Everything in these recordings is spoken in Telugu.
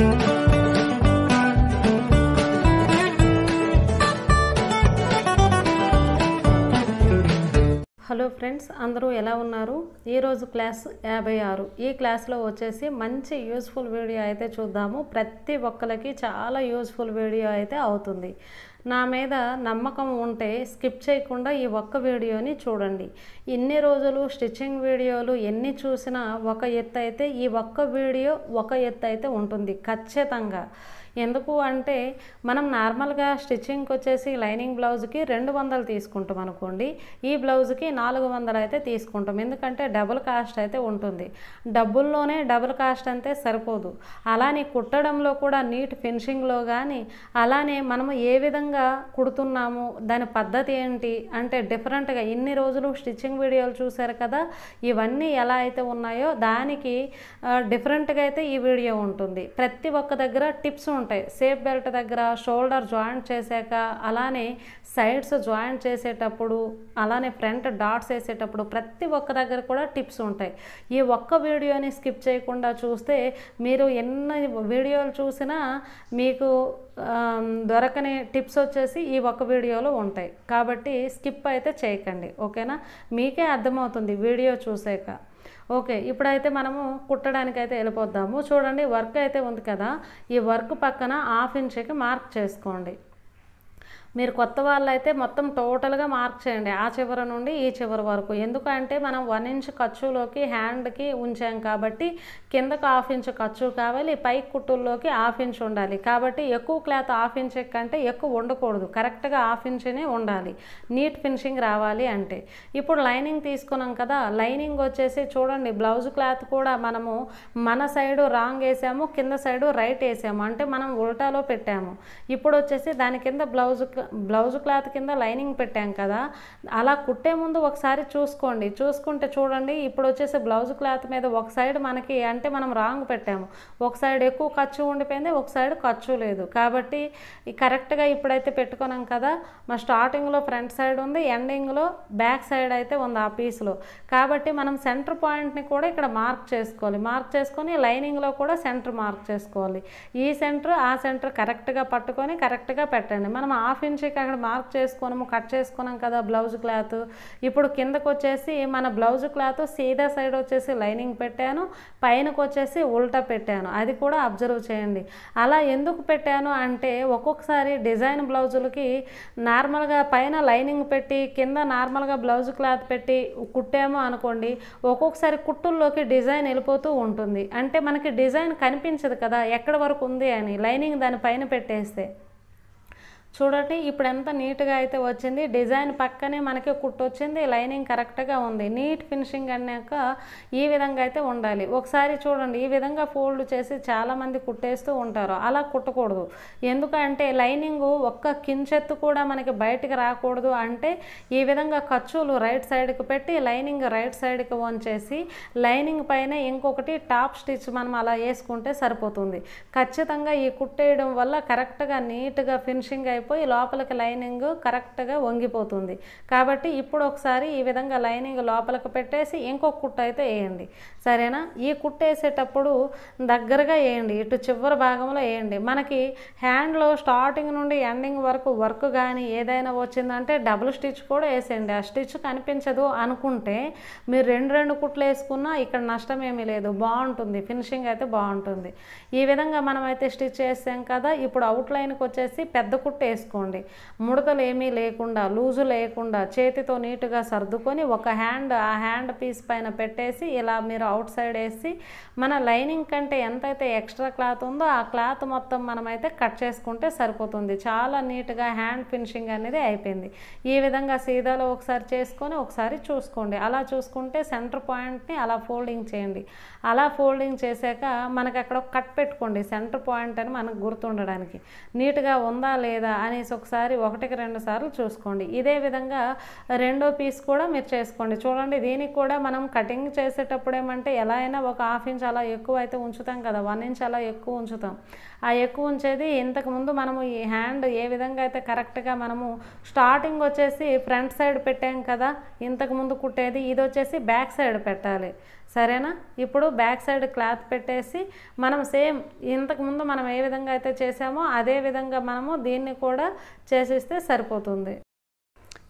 హలో ఫ్రెండ్స్ అందరూ ఎలా ఉన్నారు ఈరోజు క్లాస్ యాభై ఆరు ఈ క్లాస్లో వచ్చేసి మంచి యూస్ఫుల్ వీడియో అయితే చూద్దాము ప్రతి ఒక్కరికి చాలా యూస్ఫుల్ వీడియో అయితే అవుతుంది నా మీద నమ్మకం ఉంటే స్కిప్ చేయకుండా ఈ ఒక్క వీడియోని చూడండి ఇన్ని రోజులు స్టిచ్చింగ్ వీడియోలు ఎన్ని చూసినా ఒక ఎత్తు అయితే ఈ ఒక్క వీడియో ఒక ఎత్తు అయితే ఉంటుంది ఖచ్చితంగా ఎందుకు అంటే మనం నార్మల్గా స్టిచ్చింగ్కి వచ్చేసి లైనింగ్ బ్లౌజ్కి రెండు వందలు తీసుకుంటాం అనుకోండి ఈ బ్లౌజ్కి నాలుగు వందలు అయితే తీసుకుంటాం ఎందుకంటే డబుల్ కాస్ట్ అయితే ఉంటుంది డబ్బుల్లోనే డబుల్ కాస్ట్ అంతే సరిపోదు అలానే కుట్టడంలో కూడా నీట్ ఫినిషింగ్లో కానీ అలానే మనము ఏ విధంగా కుడుతున్నాము దాని పద్ధతి ఏంటి అంటే డిఫరెంట్గా ఇన్ని రోజులు స్టిచ్చింగ్ వీడియోలు చూశారు కదా ఇవన్నీ ఎలా అయితే ఉన్నాయో దానికి డిఫరెంట్గా అయితే ఈ వీడియో ఉంటుంది ప్రతి ఒక్క దగ్గర టిప్స్ ఉంటాయి ఉంటాయి సేఫ్ బెల్ట్ దగ్గర షోల్డర్ జాయింట్ చేశాక అలానే సైడ్స్ జాయింట్ చేసేటప్పుడు అలానే ఫ్రంట్ డాట్స్ వేసేటప్పుడు ప్రతి ఒక్క దగ్గర కూడా టిప్స్ ఉంటాయి ఈ ఒక్క వీడియోని స్కిప్ చేయకుండా చూస్తే మీరు ఎన్ని వీడియోలు చూసినా మీకు దొరకని టిప్స్ వచ్చేసి ఈ ఒక్క వీడియోలో ఉంటాయి కాబట్టి స్కిప్ అయితే చేయకండి ఓకేనా మీకే అర్థమవుతుంది వీడియో చూసాక ఓకే ఇప్పుడైతే మనము కుట్టడానికైతే వెళ్ళిపోద్దాము చూడండి వర్క్ అయితే ఉంది కదా ఈ వర్క్ పక్కన హాఫ్ ఇంచ్కి మార్క్ చేసుకోండి మీరు కొత్త వాళ్ళు అయితే మొత్తం టోటల్గా మార్క్ చేయండి ఆ చివరి నుండి ఈ చివరి వరకు ఎందుకంటే మనం వన్ ఇంచ్ ఖర్చులోకి హ్యాండ్కి ఉంచాం కాబట్టి కిందకు హాఫ్ ఇంచ్ ఖర్చు కావాలి పై కుట్టుల్లోకి హాఫ్ ఇంచ్ ఉండాలి కాబట్టి ఎక్కువ క్లాత్ హాఫ్ ఇంచ్ కంటే ఎక్కువ ఉండకూడదు కరెక్ట్గా హాఫ్ ఇంచ్నే ఉండాలి నీట్ ఫినిషింగ్ రావాలి అంటే ఇప్పుడు లైనింగ్ తీసుకున్నాం కదా లైనింగ్ వచ్చేసి చూడండి బ్లౌజ్ క్లాత్ కూడా మనము మన సైడు రాంగ్ వేసాము కింద సైడు రైట్ వేసాము అంటే మనం ఉల్టాలో పెట్టాము ఇప్పుడు వచ్చేసి దాని కింద బ్లౌజ్ బ్లౌజ్ క్లాత్ కింద లైనింగ్ పెట్టాం కదా అలా కుట్టే ముందు ఒకసారి చూసుకోండి చూసుకుంటే చూడండి ఇప్పుడు వచ్చేసి బ్లౌజ్ క్లాత్ మీద ఒక సైడ్ మనకి అంటే మనం రాంగ్ పెట్టాము ఒక సైడ్ ఎక్కువ ఖర్చు ఉండిపోయింది ఒక సైడ్ ఖర్చు లేదు కాబట్టి కరెక్ట్గా ఇప్పుడైతే పెట్టుకున్నాం కదా మా స్టార్టింగ్లో ఫ్రంట్ సైడ్ ఉంది ఎండింగ్లో బ్యాక్ సైడ్ అయితే ఉంది ఆ పీస్లో కాబట్టి మనం సెంటర్ పాయింట్ని కూడా ఇక్కడ మార్క్ చేసుకోవాలి మార్క్ చేసుకొని లైనింగ్లో కూడా సెంటర్ మార్క్ చేసుకోవాలి ఈ సెంటర్ ఆ సెంటర్ కరెక్ట్గా పట్టుకొని కరెక్ట్గా పెట్టండి మనం హాఫ్ నుంచి అక్కడ మార్క్ చేసుకోనము కట్ చేసుకున్నాం కదా బ్లౌజ్ క్లాత్ ఇప్పుడు కిందకు వచ్చేసి మన బ్లౌజ్ క్లాత్ సీదా సైడ్ వచ్చేసి లైనింగ్ పెట్టాను పైనకు వచ్చేసి ఉల్టా పెట్టాను అది కూడా అబ్జర్వ్ చేయండి అలా ఎందుకు పెట్టాను అంటే ఒక్కొక్కసారి డిజైన్ బ్లౌజులకి నార్మల్గా పైన లైనింగ్ పెట్టి కింద నార్మల్గా బ్లౌజ్ క్లాత్ పెట్టి కుట్టాము అనుకోండి ఒక్కొక్కసారి కుట్టుల్లోకి డిజైన్ వెళ్ళిపోతూ ఉంటుంది అంటే మనకి డిజైన్ కనిపించదు కదా ఎక్కడ వరకు ఉంది అని లైనింగ్ దాని పైన పెట్టేస్తే చూడండి ఇప్పుడు ఎంత నీట్గా అయితే వచ్చింది డిజైన్ పక్కనే మనకి కుట్టు వచ్చింది లైనింగ్ కరెక్ట్గా ఉంది నీట్ ఫినిషింగ్ అన్నాక ఈ విధంగా అయితే ఉండాలి ఒకసారి చూడండి ఈ విధంగా ఫోల్డ్ చేసి చాలామంది కుట్టేస్తూ ఉంటారు అలా కుట్టకూడదు ఎందుకంటే లైనింగ్ ఒక్క కించెత్తు కూడా మనకి బయటికి రాకూడదు అంటే ఈ విధంగా ఖర్చులు రైట్ సైడ్కి పెట్టి లైనింగ్ రైట్ సైడ్కి వంచేసి లైనింగ్ పైన ఇంకొకటి టాప్ స్టిచ్ మనం అలా వేసుకుంటే సరిపోతుంది ఖచ్చితంగా ఈ కుట్టేయడం వల్ల కరెక్ట్గా నీట్గా ఫినిషింగ్ అయి అయిపోయి లోపలికి లైనింగ్ కరెక్ట్గా వంగిపోతుంది కాబట్టి ఇప్పుడు ఒకసారి ఈ విధంగా లైనింగ్ లోపలికి పెట్టేసి ఇంకొక కుట్టు అయితే వేయండి సరేనా ఈ కుట్టు వేసేటప్పుడు దగ్గరగా వేయండి ఇటు చివరి భాగంలో వేయండి మనకి హ్యాండ్లో స్టార్టింగ్ నుండి ఎండింగ్ వరకు వర్క్ కానీ ఏదైనా వచ్చిందంటే డబుల్ స్టిచ్ కూడా వేసేయండి ఆ స్టిచ్ కనిపించదు అనుకుంటే మీరు రెండు రెండు కుట్లు వేసుకున్నా ఇక్కడ నష్టం ఏమీ లేదు బాగుంటుంది ఫినిషింగ్ అయితే బాగుంటుంది ఈ విధంగా మనమైతే స్టిచ్ వేసాం కదా ఇప్పుడు అవుట్లైన్కి వచ్చేసి పెద్ద కుట్టు వేసుకోండి ముడతలు ఏమీ లేకుండా లూజు లేకుండా చేతితో నీట్గా సర్దుకొని ఒక హ్యాండ్ ఆ హ్యాండ్ పీస్ పైన పెట్టేసి ఇలా మీరు అవుట్ సైడ్ వేసి మన లైనింగ్ కంటే ఎంతైతే ఎక్స్ట్రా క్లాత్ ఉందో ఆ క్లాత్ మొత్తం మనమైతే కట్ చేసుకుంటే సరిపోతుంది చాలా నీట్గా హ్యాండ్ ఫినిషింగ్ అనేది అయిపోయింది ఈ విధంగా సీదాలో ఒకసారి చేసుకొని ఒకసారి చూసుకోండి అలా చూసుకుంటే సెంటర్ పాయింట్ని అలా ఫోల్డింగ్ చేయండి అలా ఫోల్డింగ్ చేశాక మనకు అక్కడ కట్ పెట్టుకోండి సెంటర్ పాయింట్ అని మనకు గుర్తుండడానికి నీట్గా ఉందా లేదా అనేసి ఒకసారి ఒకటికి రెండు సార్లు చూసుకోండి ఇదే విధంగా రెండో పీస్ కూడా మీరు చేసుకోండి చూడండి దీనికి కూడా మనం కటింగ్ చేసేటప్పుడు ఏమంటే అంటే ఎలా అయినా ఒక హాఫ్ ఇంచ్ అలా ఎక్కువ అయితే ఉంచుతాం కదా వన్ ఇంచ్ అలా ఎక్కువ ఉంచుతాం ఆ ఎక్కువ ఉంచేది ఇంతకుముందు మనము ఈ హ్యాండ్ ఏ విధంగా అయితే కరెక్ట్గా మనము స్టార్టింగ్ వచ్చేసి ఫ్రంట్ సైడ్ పెట్టాం కదా ఇంతకుముందు కుట్టేది ఇది వచ్చేసి బ్యాక్ సైడ్ పెట్టాలి సరేనా ఇప్పుడు బ్యాక్ సైడ్ క్లాత్ పెట్టేసి మనం సేమ్ ఇంతకుముందు మనం ఏ విధంగా అయితే చేసామో అదే విధంగా మనము దీన్ని కూడా చేసేస్తే సరిపోతుంది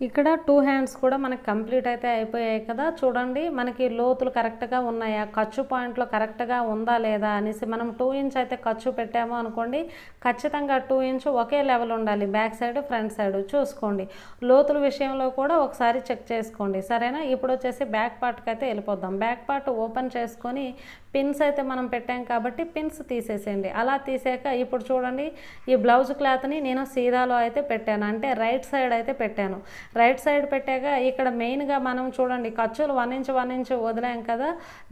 ఇక్కడ టూ హ్యాండ్స్ కూడా మనకి కంప్లీట్ అయితే అయిపోయాయి కదా చూడండి మనకి లోతులు కరెక్ట్గా ఉన్నాయా ఖర్చు పాయింట్లో కరెక్ట్గా ఉందా లేదా అనేసి మనం టూ ఇంచ్ అయితే ఖర్చు పెట్టాము అనుకోండి ఖచ్చితంగా టూ ఇంచ్ ఒకే లెవెల్ ఉండాలి బ్యాక్ సైడ్ ఫ్రంట్ సైడ్ చూసుకోండి లోతుల విషయంలో కూడా ఒకసారి చెక్ చేసుకోండి సరేనా ఇప్పుడు వచ్చేసి బ్యాక్ పార్ట్కి అయితే వెళ్ళిపోద్దాం బ్యాక్ పార్ట్ ఓపెన్ చేసుకొని పిన్స్ అయితే మనం పెట్టాం కాబట్టి పిన్స్ తీసేసేయండి అలా తీసాక ఇప్పుడు చూడండి ఈ బ్లౌజ్ క్లాత్ని నేను సీదాలో అయితే పెట్టాను అంటే రైట్ సైడ్ అయితే పెట్టాను రైట్ సైడ్ పెట్టాక ఇక్కడ మెయిన్గా మనం చూడండి ఖర్చులు వన్ ఇంచ్ వన్ ఇంచ్ వదిలాం కదా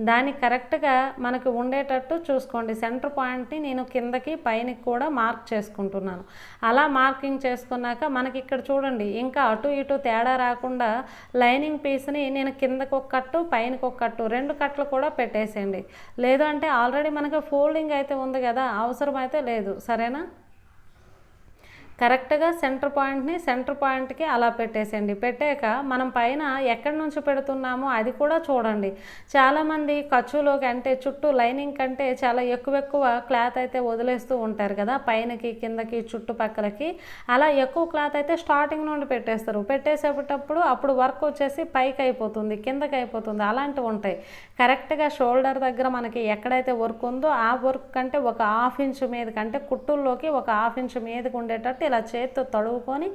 దాన్ని కరెక్ట్గా మనకు ఉండేటట్టు చూసుకోండి సెంటర్ పాయింట్ని నేను కిందకి పైన కూడా మార్క్ చేసుకుంటున్నాను అలా మార్కింగ్ చేసుకున్నాక మనకి ఇక్కడ చూడండి ఇంకా అటు ఇటు తేడా రాకుండా లైనింగ్ పీస్ని నేను కిందకు ఒక కట్టు పైనకు ఒక కట్టు రెండు కట్లు కూడా పెట్టేసేయండి లేదంటే ఆల్రెడీ మనకి ఫోల్డింగ్ అయితే ఉంది కదా అవసరం అయితే లేదు సరేనా కరెక్ట్గా సెంటర్ పాయింట్ని సెంటర్ పాయింట్కి అలా పెట్టేసేయండి పెట్టాక మనం పైన ఎక్కడి నుంచి పెడుతున్నామో అది కూడా చూడండి చాలామంది ఖర్చులోకి అంటే చుట్టూ లైనింగ్ కంటే చాలా ఎక్కువ ఎక్కువ క్లాత్ అయితే వదిలేస్తూ ఉంటారు కదా పైనకి కిందకి చుట్టుపక్కలకి అలా ఎక్కువ క్లాత్ అయితే స్టార్టింగ్ నుండి పెట్టేస్తారు పెట్టేసేటప్పుడు అప్పుడు వర్క్ వచ్చేసి పైకి అయిపోతుంది కిందకి అయిపోతుంది అలాంటివి ఉంటాయి కరెక్ట్గా షోల్డర్ దగ్గర మనకి ఎక్కడైతే వర్క్ ఉందో ఆ వర్క్ కంటే ఒక హాఫ్ ఇంచ్ మీద కంటే కుట్టుల్లోకి ఒక హాఫ్ ఇంచ్ మీదకి ఉండేటట్టు ఇలా చేత్తో తడువుకొని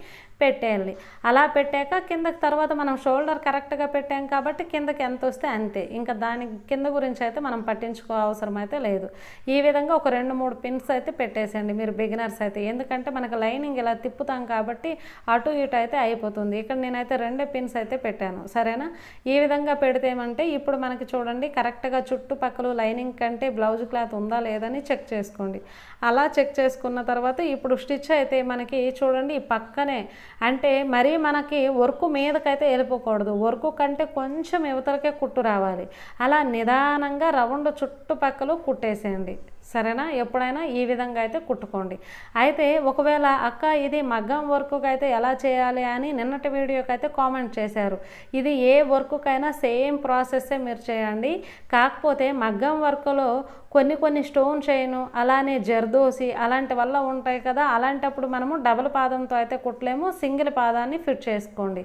పెట్టేయాలి అలా పెట్టాక కిందకి తర్వాత మనం షోల్డర్ కరెక్ట్గా పెట్టాం కాబట్టి కిందకి ఎంత వస్తే అంతే ఇంకా దాని కింద గురించి అయితే మనం పట్టించుకో అవసరం అయితే లేదు ఈ విధంగా ఒక రెండు మూడు పిన్స్ అయితే పెట్టేసేయండి మీరు బిగినర్స్ అయితే ఎందుకంటే మనకు లైనింగ్ ఇలా తిప్పుతాం కాబట్టి అటు ఇటు అయితే అయిపోతుంది ఇక్కడ నేనైతే రెండే పిన్స్ అయితే పెట్టాను సరేనా ఈ విధంగా పెడితే ఏమంటే ఇప్పుడు మనకి చూడండి కరెక్ట్గా చుట్టుపక్కల లైనింగ్ కంటే బ్లౌజ్ క్లాత్ ఉందా లేదని చెక్ చేసుకోండి అలా చెక్ చేసుకున్న తర్వాత ఇప్పుడు స్టిచ్ అయితే మనకి చూడండి పక్కనే అంటే మరి మనకి వర్క్ మీదకైతే వెళ్ళిపోకూడదు వర్క్ కంటే కొంచెం యువతలకే కుట్టు రావాలి అలా నిదానంగా రౌండ్ చుట్టుపక్కల కుట్టేసేయండి సరేనా ఎప్పుడైనా ఈ విధంగా అయితే కుట్టుకోండి అయితే ఒకవేళ అక్క ఇది మగ్గం వర్క్కి అయితే ఎలా చేయాలి అని నిన్నటి వీడియోకి అయితే కామెంట్ చేశారు ఇది ఏ వర్క్కైనా సేమ్ ప్రాసెస్సే మీరు చేయండి కాకపోతే మగ్గం వర్క్లో కొన్ని కొన్ని స్టోన్ చైను అలానే జర్దోసి అలాంటి వల్ల ఉంటాయి కదా అలాంటప్పుడు మనము డబుల్ పాదంతో అయితే కుట్టలేము సింగిల్ పాదాన్ని ఫిట్ చేసుకోండి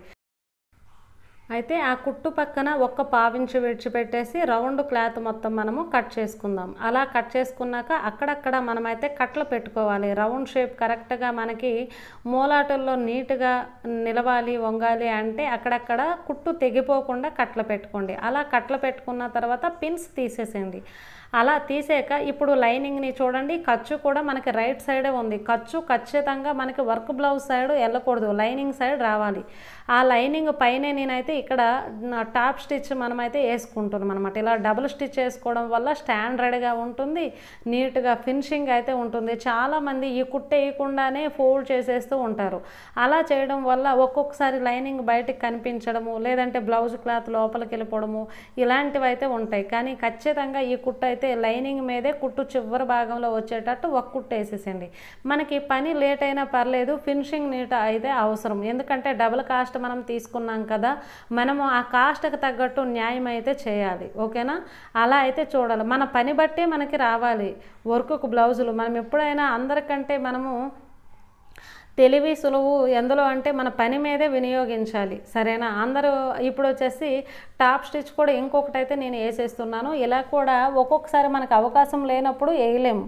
అయితే ఆ కుట్టు పక్కన ఒక్క పావించి విడిచిపెట్టేసి రౌండ్ క్లాత్ మొత్తం మనము కట్ చేసుకుందాం అలా కట్ చేసుకున్నాక అక్కడక్కడ మనమైతే కట్లు పెట్టుకోవాలి రౌండ్ షేప్ కరెక్ట్గా మనకి మూలాటల్లో నీట్గా నిలవాలి వంగాలి అంటే అక్కడక్కడ కుట్టు తెగిపోకుండా కట్లు పెట్టుకోండి అలా కట్లు పెట్టుకున్న తర్వాత పిన్స్ తీసేసేయండి అలా తీసాక ఇప్పుడు లైనింగ్ని చూడండి ఖర్చు కూడా మనకి రైట్ సైడే ఉంది ఖర్చు ఖచ్చితంగా మనకి వర్క్ బ్లౌజ్ సైడ్ వెళ్ళకూడదు లైనింగ్ సైడ్ రావాలి ఆ లైనింగ్ పైన నేనైతే ఇక్కడ టాప్ స్టిచ్ మనమైతే వేసుకుంటున్నాం అనమాట ఇలా డబుల్ స్టిచ్ వేసుకోవడం వల్ల స్టాండర్డ్గా ఉంటుంది నీట్గా ఫినిషింగ్ అయితే ఉంటుంది చాలామంది ఈ కుట్ట వేయకుండానే ఫోల్డ్ చేసేస్తూ ఉంటారు అలా చేయడం వల్ల ఒక్కొక్కసారి లైనింగ్ బయటకు కనిపించడము లేదంటే బ్లౌజ్ క్లాత్ లోపలికి వెళ్ళిపోవడము ఇలాంటివి అయితే ఉంటాయి కానీ ఖచ్చితంగా ఈ కుట్ట అయితే లైనింగ్ మీదే కుట్టు చివరి భాగంలో వచ్చేటట్టు ఒక కుట్ట వేసేసండి మనకి పని లేట్ అయినా పర్లేదు ఫినిషింగ్ నీట్ అయితే అవసరం ఎందుకంటే డబుల్ కాస్ట్ మనం తీసుకున్నాం కదా మనము ఆ కాస్ట్కి తగ్గట్టు న్యాయం అయితే చేయాలి ఓకేనా అలా అయితే చూడాలి మన పని బట్టే మనకి రావాలి వర్క్కు బ్లౌజులు మనం ఎప్పుడైనా అందరికంటే మనము తెలివి సులువు ఎందులో అంటే మన పని మీదే వినియోగించాలి సరేనా అందరూ ఇప్పుడు వచ్చేసి టాప్ స్టిచ్ కూడా ఇంకొకటి అయితే నేను వేసేస్తున్నాను ఇలా కూడా ఒక్కొక్కసారి మనకు అవకాశం లేనప్పుడు వేయలేము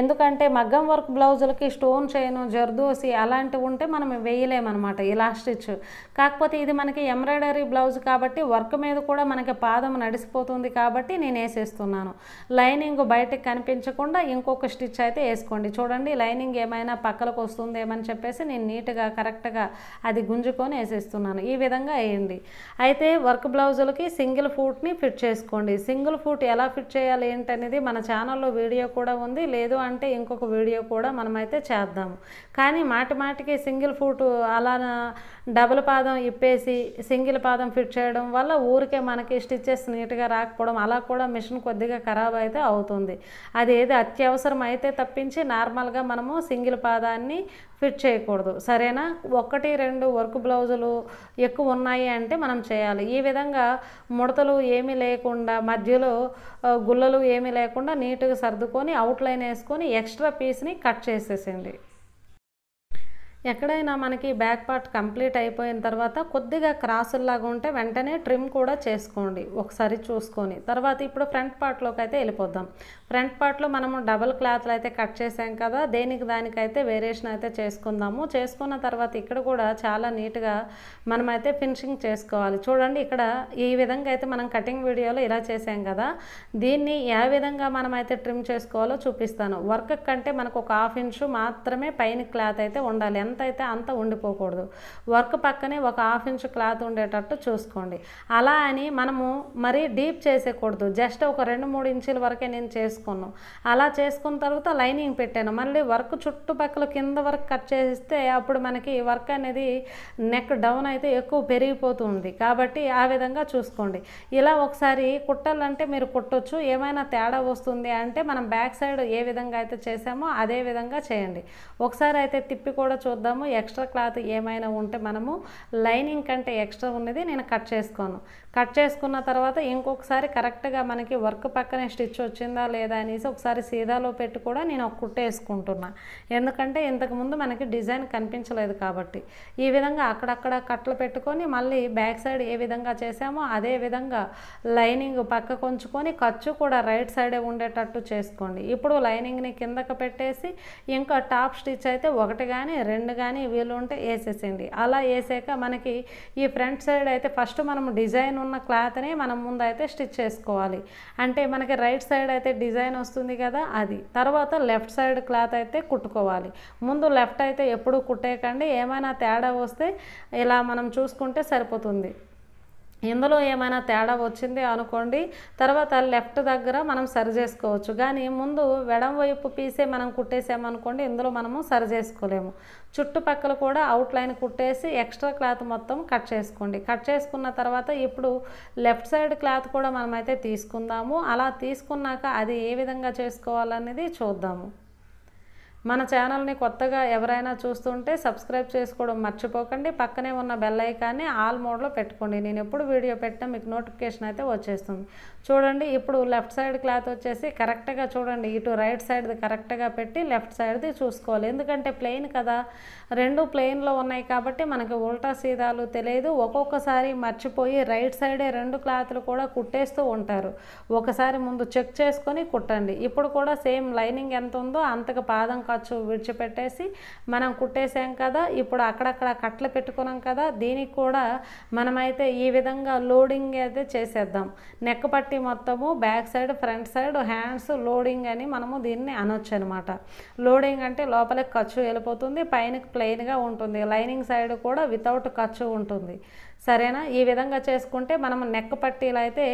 ఎందుకంటే మగ్గం వర్క్ బ్లౌజులకి స్టోన్ చైన్ జర్దోసి అలాంటివి ఉంటే మనం వేయలేమన్నమాట ఇలా స్టిచ్ కాకపోతే ఇది మనకి ఎంబ్రాయిడరీ బ్లౌజ్ కాబట్టి వర్క్ మీద కూడా మనకి పాదం నడిసిపోతుంది కాబట్టి నేను వేసేస్తున్నాను లైనింగ్ బయటకు కనిపించకుండా ఇంకొక స్టిచ్ అయితే వేసుకోండి చూడండి లైనింగ్ ఏమైనా పక్కలకు వస్తుందేమని చెప్పేసి చెప్పేసి నేను నీట్గా కరెక్ట్గా అది గుంజుకొని వేసేస్తున్నాను ఈ విధంగా వేయండి అయితే వర్క్ బ్లౌజులకి సింగిల్ ఫూట్ని ఫిట్ చేసుకోండి సింగిల్ ఫూట్ ఎలా ఫిట్ చేయాలి ఏంటనేది మన ఛానల్లో వీడియో కూడా ఉంది లేదు అంటే ఇంకొక వీడియో కూడా మనమైతే చేద్దాము కానీ మాటి మాటికి సింగిల్ ఫూట్ అలా డబుల్ పాదం ఇప్పేసి సింగిల్ పాదం ఫిట్ చేయడం వల్ల ఊరికే మనకి స్టిచ్చెస్ నీట్గా రాకపోవడం అలా కూడా మిషన్ కొద్దిగా ఖరాబ్ అయితే అవుతుంది అది ఏది అత్యవసరం అయితే తప్పించి నార్మల్గా మనము సింగిల్ పాదాన్ని ఫిట్ చేయకూడదు సరేనా ఒకటి రెండు వర్క్ బ్లౌజులు ఎక్కువ ఉన్నాయి అంటే మనం చేయాలి ఈ విధంగా ముడతలు ఏమీ లేకుండా మధ్యలో గుల్లలు ఏమీ లేకుండా నీట్గా సర్దుకొని అవుట్లైన్ వేసుకొని ఎక్స్ట్రా పీస్ని కట్ చేసేసింది ఎక్కడైనా మనకి బ్యాక్ పార్ట్ కంప్లీట్ అయిపోయిన తర్వాత కొద్దిగా క్రాసుల్లాగా ఉంటే వెంటనే ట్రిమ్ కూడా చేసుకోండి ఒకసారి చూసుకొని తర్వాత ఇప్పుడు ఫ్రంట్ పార్ట్లోకి అయితే వెళ్ళిపోద్దాం ఫ్రంట్ పార్ట్లో మనము డబల్ క్లాత్లు అయితే కట్ చేసాం కదా దేనికి దానికైతే వేరియేషన్ అయితే చేసుకుందాము చేసుకున్న తర్వాత ఇక్కడ కూడా చాలా నీట్గా మనమైతే ఫినిషింగ్ చేసుకోవాలి చూడండి ఇక్కడ ఈ విధంగా అయితే మనం కటింగ్ వీడియోలో ఇలా చేసాం కదా దీన్ని ఏ విధంగా మనమైతే ట్రిమ్ చేసుకోవాలో చూపిస్తాను వర్క్ కంటే మనకు ఒక హాఫ్ ఇంచు మాత్రమే పైన క్లాత్ అయితే ఉండాలి ఎంత అయితే అంత ఉండిపోకూడదు వర్క్ పక్కనే ఒక హాఫ్ ఇంచు క్లాత్ ఉండేటట్టు చూసుకోండి అలా అని మనము మరీ డీప్ చేసేకూడదు జస్ట్ ఒక రెండు మూడు ఇంచుల వరకే నేను చేసుకో చేసుకున్నాం అలా చేసుకున్న తర్వాత లైనింగ్ పెట్టాను మళ్ళీ వర్క్ చుట్టుపక్కల కింద వర్క్ కట్ చేస్తే అప్పుడు మనకి వర్క్ అనేది నెక్ డౌన్ అయితే ఎక్కువ పెరిగిపోతుంది కాబట్టి ఆ విధంగా చూసుకోండి ఇలా ఒకసారి కుట్టాలంటే మీరు కుట్టొచ్చు ఏమైనా తేడా వస్తుంది అంటే మనం బ్యాక్ సైడ్ ఏ విధంగా అయితే చేసామో అదే విధంగా చేయండి ఒకసారి అయితే తిప్పి కూడా చూద్దాము ఎక్స్ట్రా క్లాత్ ఏమైనా ఉంటే మనము లైనింగ్ కంటే ఎక్స్ట్రా ఉన్నది నేను కట్ చేసుకోను కట్ చేసుకున్న తర్వాత ఇంకొకసారి కరెక్ట్గా మనకి వర్క్ పక్కనే స్టిచ్ వచ్చిందా లేదా కదా అనేసి ఒకసారి సీదాలో పెట్టి కూడా నేను ఒక కుట్ట వేసుకుంటున్నా ఎందుకంటే ఇంతకుముందు మనకి డిజైన్ కనిపించలేదు కాబట్టి ఈ విధంగా అక్కడక్కడ కట్టలు పెట్టుకొని మళ్ళీ బ్యాక్ సైడ్ ఏ విధంగా చేసామో అదే విధంగా లైనింగ్ పక్క కొంచుకొని ఖర్చు కూడా రైట్ సైడే ఉండేటట్టు చేసుకోండి ఇప్పుడు లైనింగ్ని కిందకు పెట్టేసి ఇంకా టాప్ స్టిచ్ అయితే ఒకటి కానీ రెండు కానీ వీలు ఉంటే వేసేసేయండి అలా వేసాక మనకి ఈ ఫ్రంట్ సైడ్ అయితే ఫస్ట్ మనం డిజైన్ ఉన్న క్లాత్ని మనం ముందు అయితే స్టిచ్ చేసుకోవాలి అంటే మనకి రైట్ సైడ్ అయితే డిజైన్ డిజైన్ వస్తుంది కదా అది తర్వాత లెఫ్ట్ సైడ్ క్లాత్ అయితే కుట్టుకోవాలి ముందు లెఫ్ట్ అయితే ఎప్పుడు కుట్టేయకండి ఏమైనా తేడా వస్తే ఇలా మనం చూసుకుంటే సరిపోతుంది ఇందులో ఏమైనా తేడా వచ్చింది అనుకోండి తర్వాత లెఫ్ట్ దగ్గర మనం సరి చేసుకోవచ్చు కానీ ముందు వెడం వైపు పీసే మనం కుట్టేసామనుకోండి ఇందులో మనము సరి చేసుకోలేము చుట్టుపక్కల కూడా అవుట్లైన్ కుట్టేసి ఎక్స్ట్రా క్లాత్ మొత్తం కట్ చేసుకోండి కట్ చేసుకున్న తర్వాత ఇప్పుడు లెఫ్ట్ సైడ్ క్లాత్ కూడా మనమైతే తీసుకుందాము అలా తీసుకున్నాక అది ఏ విధంగా చేసుకోవాలనేది చూద్దాము మన ఛానల్ని కొత్తగా ఎవరైనా చూస్తుంటే సబ్స్క్రైబ్ చేసుకోవడం మర్చిపోకండి పక్కనే ఉన్న బెల్ ఐకాన్ని ఆల్ మోడ్లో పెట్టుకోండి నేను ఎప్పుడు వీడియో పెట్టినా మీకు నోటిఫికేషన్ అయితే వచ్చేస్తుంది చూడండి ఇప్పుడు లెఫ్ట్ సైడ్ క్లాత్ వచ్చేసి కరెక్ట్గా చూడండి ఇటు రైట్ సైడ్ది కరెక్ట్గా పెట్టి లెఫ్ట్ సైడ్ది చూసుకోవాలి ఎందుకంటే ప్లెయిన్ కదా రెండు ప్లెయిన్లో ఉన్నాయి కాబట్టి మనకి ఉల్టా సీదాలు తెలియదు ఒక్కొక్కసారి మర్చిపోయి రైట్ సైడే రెండు క్లాత్లు కూడా కుట్టేస్తూ ఉంటారు ఒకసారి ముందు చెక్ చేసుకొని కుట్టండి ఇప్పుడు కూడా సేమ్ లైనింగ్ ఎంత ఉందో అంతకు పాదం ఖర్చు విడిచిపెట్టేసి మనం కుట్టేసాం కదా ఇప్పుడు అక్కడక్కడ కట్టలు పెట్టుకున్నాం కదా దీనికి కూడా మనమైతే ఈ విధంగా లోడింగ్ అయితే చేసేద్దాం నెక్ పట్టి మొత్తము back side front side hands loading అని మనము దీన్ని అనొచ్చు అనమాట లోడింగ్ అంటే లోపలికి ఖర్చు వెళ్ళిపోతుంది పైన ప్లెయిన్గా ఉంటుంది లైనింగ్ సైడ్ కూడా వితౌట్ ఖర్చు ఉంటుంది సరేనా ఈ విధంగా చేసుకుంటే మనం నెక్ పట్టీలు అయితే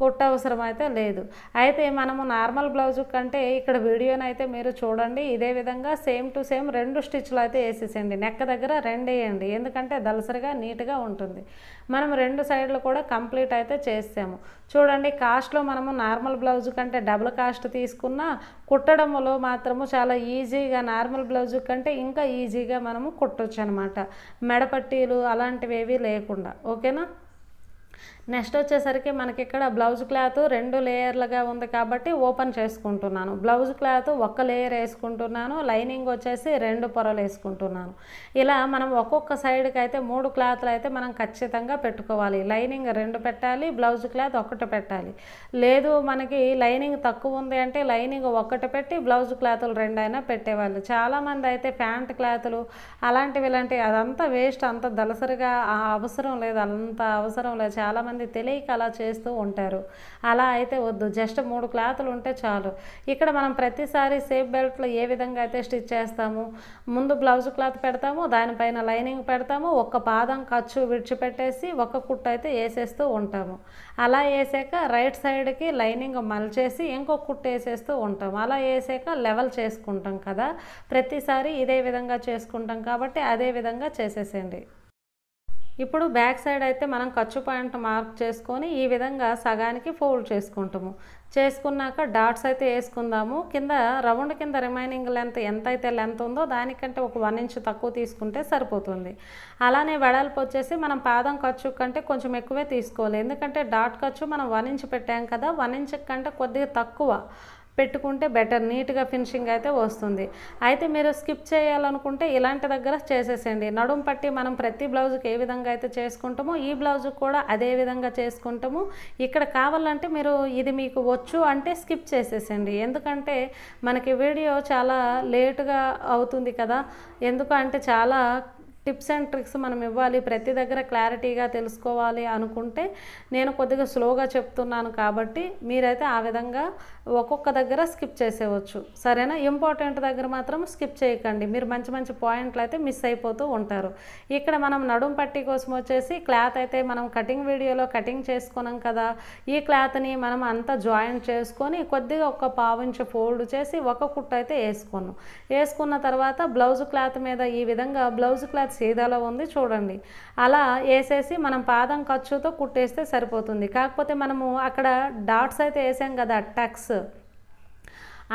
కుట్ట అవసరం అయితే లేదు అయితే మనము నార్మల్ బ్లౌజ్ కంటే ఇక్కడ వీడియోని అయితే మీరు చూడండి ఇదే విధంగా సేమ్ టు సేమ్ రెండు స్టిచ్లు అయితే వేసేసేయండి నెక్ దగ్గర రెండు వేయండి ఎందుకంటే దలసరిగా నీట్గా ఉంటుంది మనం రెండు సైడ్లు కూడా కంప్లీట్ అయితే చేసాము చూడండి కాస్ట్లో మనము నార్మల్ బ్లౌజ్ కంటే డబుల్ కాస్ట్ తీసుకున్నా కుట్టడంలో మాత్రము చాలా ఈజీగా నార్మల్ బ్లౌజ్ కంటే ఇంకా ఈజీగా మనము కుట్టచ్చు అనమాట మెడపట్టీలు అలాంటివి ఏవి లేకుండా ఓకేనా నెక్స్ట్ వచ్చేసరికి మనకి ఇక్కడ బ్లౌజ్ క్లాత్ రెండు లేయర్లుగా ఉంది కాబట్టి ఓపెన్ చేసుకుంటున్నాను బ్లౌజ్ క్లాత్ ఒక్క లేయర్ వేసుకుంటున్నాను లైనింగ్ వచ్చేసి రెండు పొరలు వేసుకుంటున్నాను ఇలా మనం ఒక్కొక్క సైడ్కి అయితే మూడు క్లాత్లు అయితే మనం ఖచ్చితంగా పెట్టుకోవాలి లైనింగ్ రెండు పెట్టాలి బ్లౌజ్ క్లాత్ ఒకటి పెట్టాలి లేదు మనకి లైనింగ్ తక్కువ ఉంది అంటే లైనింగ్ ఒకటి పెట్టి బ్లౌజ్ క్లాతులు రెండైనా పెట్టేవాళ్ళు చాలామంది అయితే ప్యాంట్ క్లాతులు అలాంటివి ఇలాంటివి అదంతా వేస్ట్ అంత దలసరిగా అవసరం లేదు అంత అవసరం లేదు చాలామంది మంది తెలియక అలా చేస్తూ ఉంటారు అలా అయితే వద్దు జస్ట్ మూడు క్లాతులు ఉంటే చాలు ఇక్కడ మనం ప్రతిసారి సేఫ్ బెల్ట్లో ఏ విధంగా అయితే స్టిచ్ చేస్తాము ముందు బ్లౌజ్ క్లాత్ పెడతాము దానిపైన లైనింగ్ పెడతాము ఒక్క పాదం ఖర్చు విడిచిపెట్టేసి ఒక కుట్టు అయితే వేసేస్తూ ఉంటాము అలా వేసాక రైట్ సైడ్కి లైనింగ్ మలిచేసి ఇంకో కుట్టు వేసేస్తూ ఉంటాము అలా వేసాక లెవెల్ చేసుకుంటాం కదా ప్రతిసారి ఇదే విధంగా చేసుకుంటాం కాబట్టి అదే విధంగా చేసేసేయండి ఇప్పుడు బ్యాక్ సైడ్ అయితే మనం ఖర్చు పాయింట్ మార్క్ చేసుకొని ఈ విధంగా సగానికి ఫోల్డ్ చేసుకుంటాము చేసుకున్నాక డాట్స్ అయితే వేసుకుందాము కింద రౌండ్ కింద రిమైనింగ్ లెంత్ ఎంత అయితే లెంత్ ఉందో దానికంటే ఒక వన్ ఇంచ్ తక్కువ తీసుకుంటే సరిపోతుంది అలానే వెడల్పు వచ్చేసి మనం పాదం ఖర్చు కంటే కొంచెం ఎక్కువే తీసుకోవాలి ఎందుకంటే డాట్ ఖర్చు మనం వన్ ఇంచ్ పెట్టాం కదా వన్ ఇంచ్ కంటే కొద్దిగా తక్కువ పెట్టుకుంటే బెటర్ నీట్గా ఫినిషింగ్ అయితే వస్తుంది అయితే మీరు స్కిప్ చేయాలనుకుంటే ఇలాంటి దగ్గర చేసేసేయండి నడుం పట్టి మనం ప్రతి బ్లౌజ్కి ఏ విధంగా అయితే చేసుకుంటామో ఈ బ్లౌజ్ కూడా అదే విధంగా చేసుకుంటాము ఇక్కడ కావాలంటే మీరు ఇది మీకు వచ్చు అంటే స్కిప్ చేసేసేయండి ఎందుకంటే మనకి వీడియో చాలా లేటుగా అవుతుంది కదా ఎందుకంటే చాలా టిప్స్ అండ్ ట్రిక్స్ మనం ఇవ్వాలి ప్రతి దగ్గర క్లారిటీగా తెలుసుకోవాలి అనుకుంటే నేను కొద్దిగా స్లోగా చెప్తున్నాను కాబట్టి మీరైతే ఆ విధంగా ఒక్కొక్క దగ్గర స్కిప్ చేసేవచ్చు సరేనా ఇంపార్టెంట్ దగ్గర మాత్రం స్కిప్ చేయకండి మీరు మంచి మంచి పాయింట్లు అయితే మిస్ అయిపోతూ ఉంటారు ఇక్కడ మనం నడుం పట్టి కోసం వచ్చేసి క్లాత్ అయితే మనం కటింగ్ వీడియోలో కటింగ్ చేసుకున్నాం కదా ఈ క్లాత్ని మనం అంతా జాయిన్ చేసుకొని కొద్దిగా ఒక పావించి ఫోల్డ్ చేసి ఒక కుట్ట అయితే వేసుకున్నాం వేసుకున్న తర్వాత బ్లౌజ్ క్లాత్ మీద ఈ విధంగా బ్లౌజ్ క్లాత్ సీదాలో ఉంది చూడండి అలా వేసేసి మనం పాదం ఖర్చుతో కుట్టేస్తే సరిపోతుంది కాకపోతే మనము అక్కడ డాట్స్ అయితే వేసాం కదా టక్స్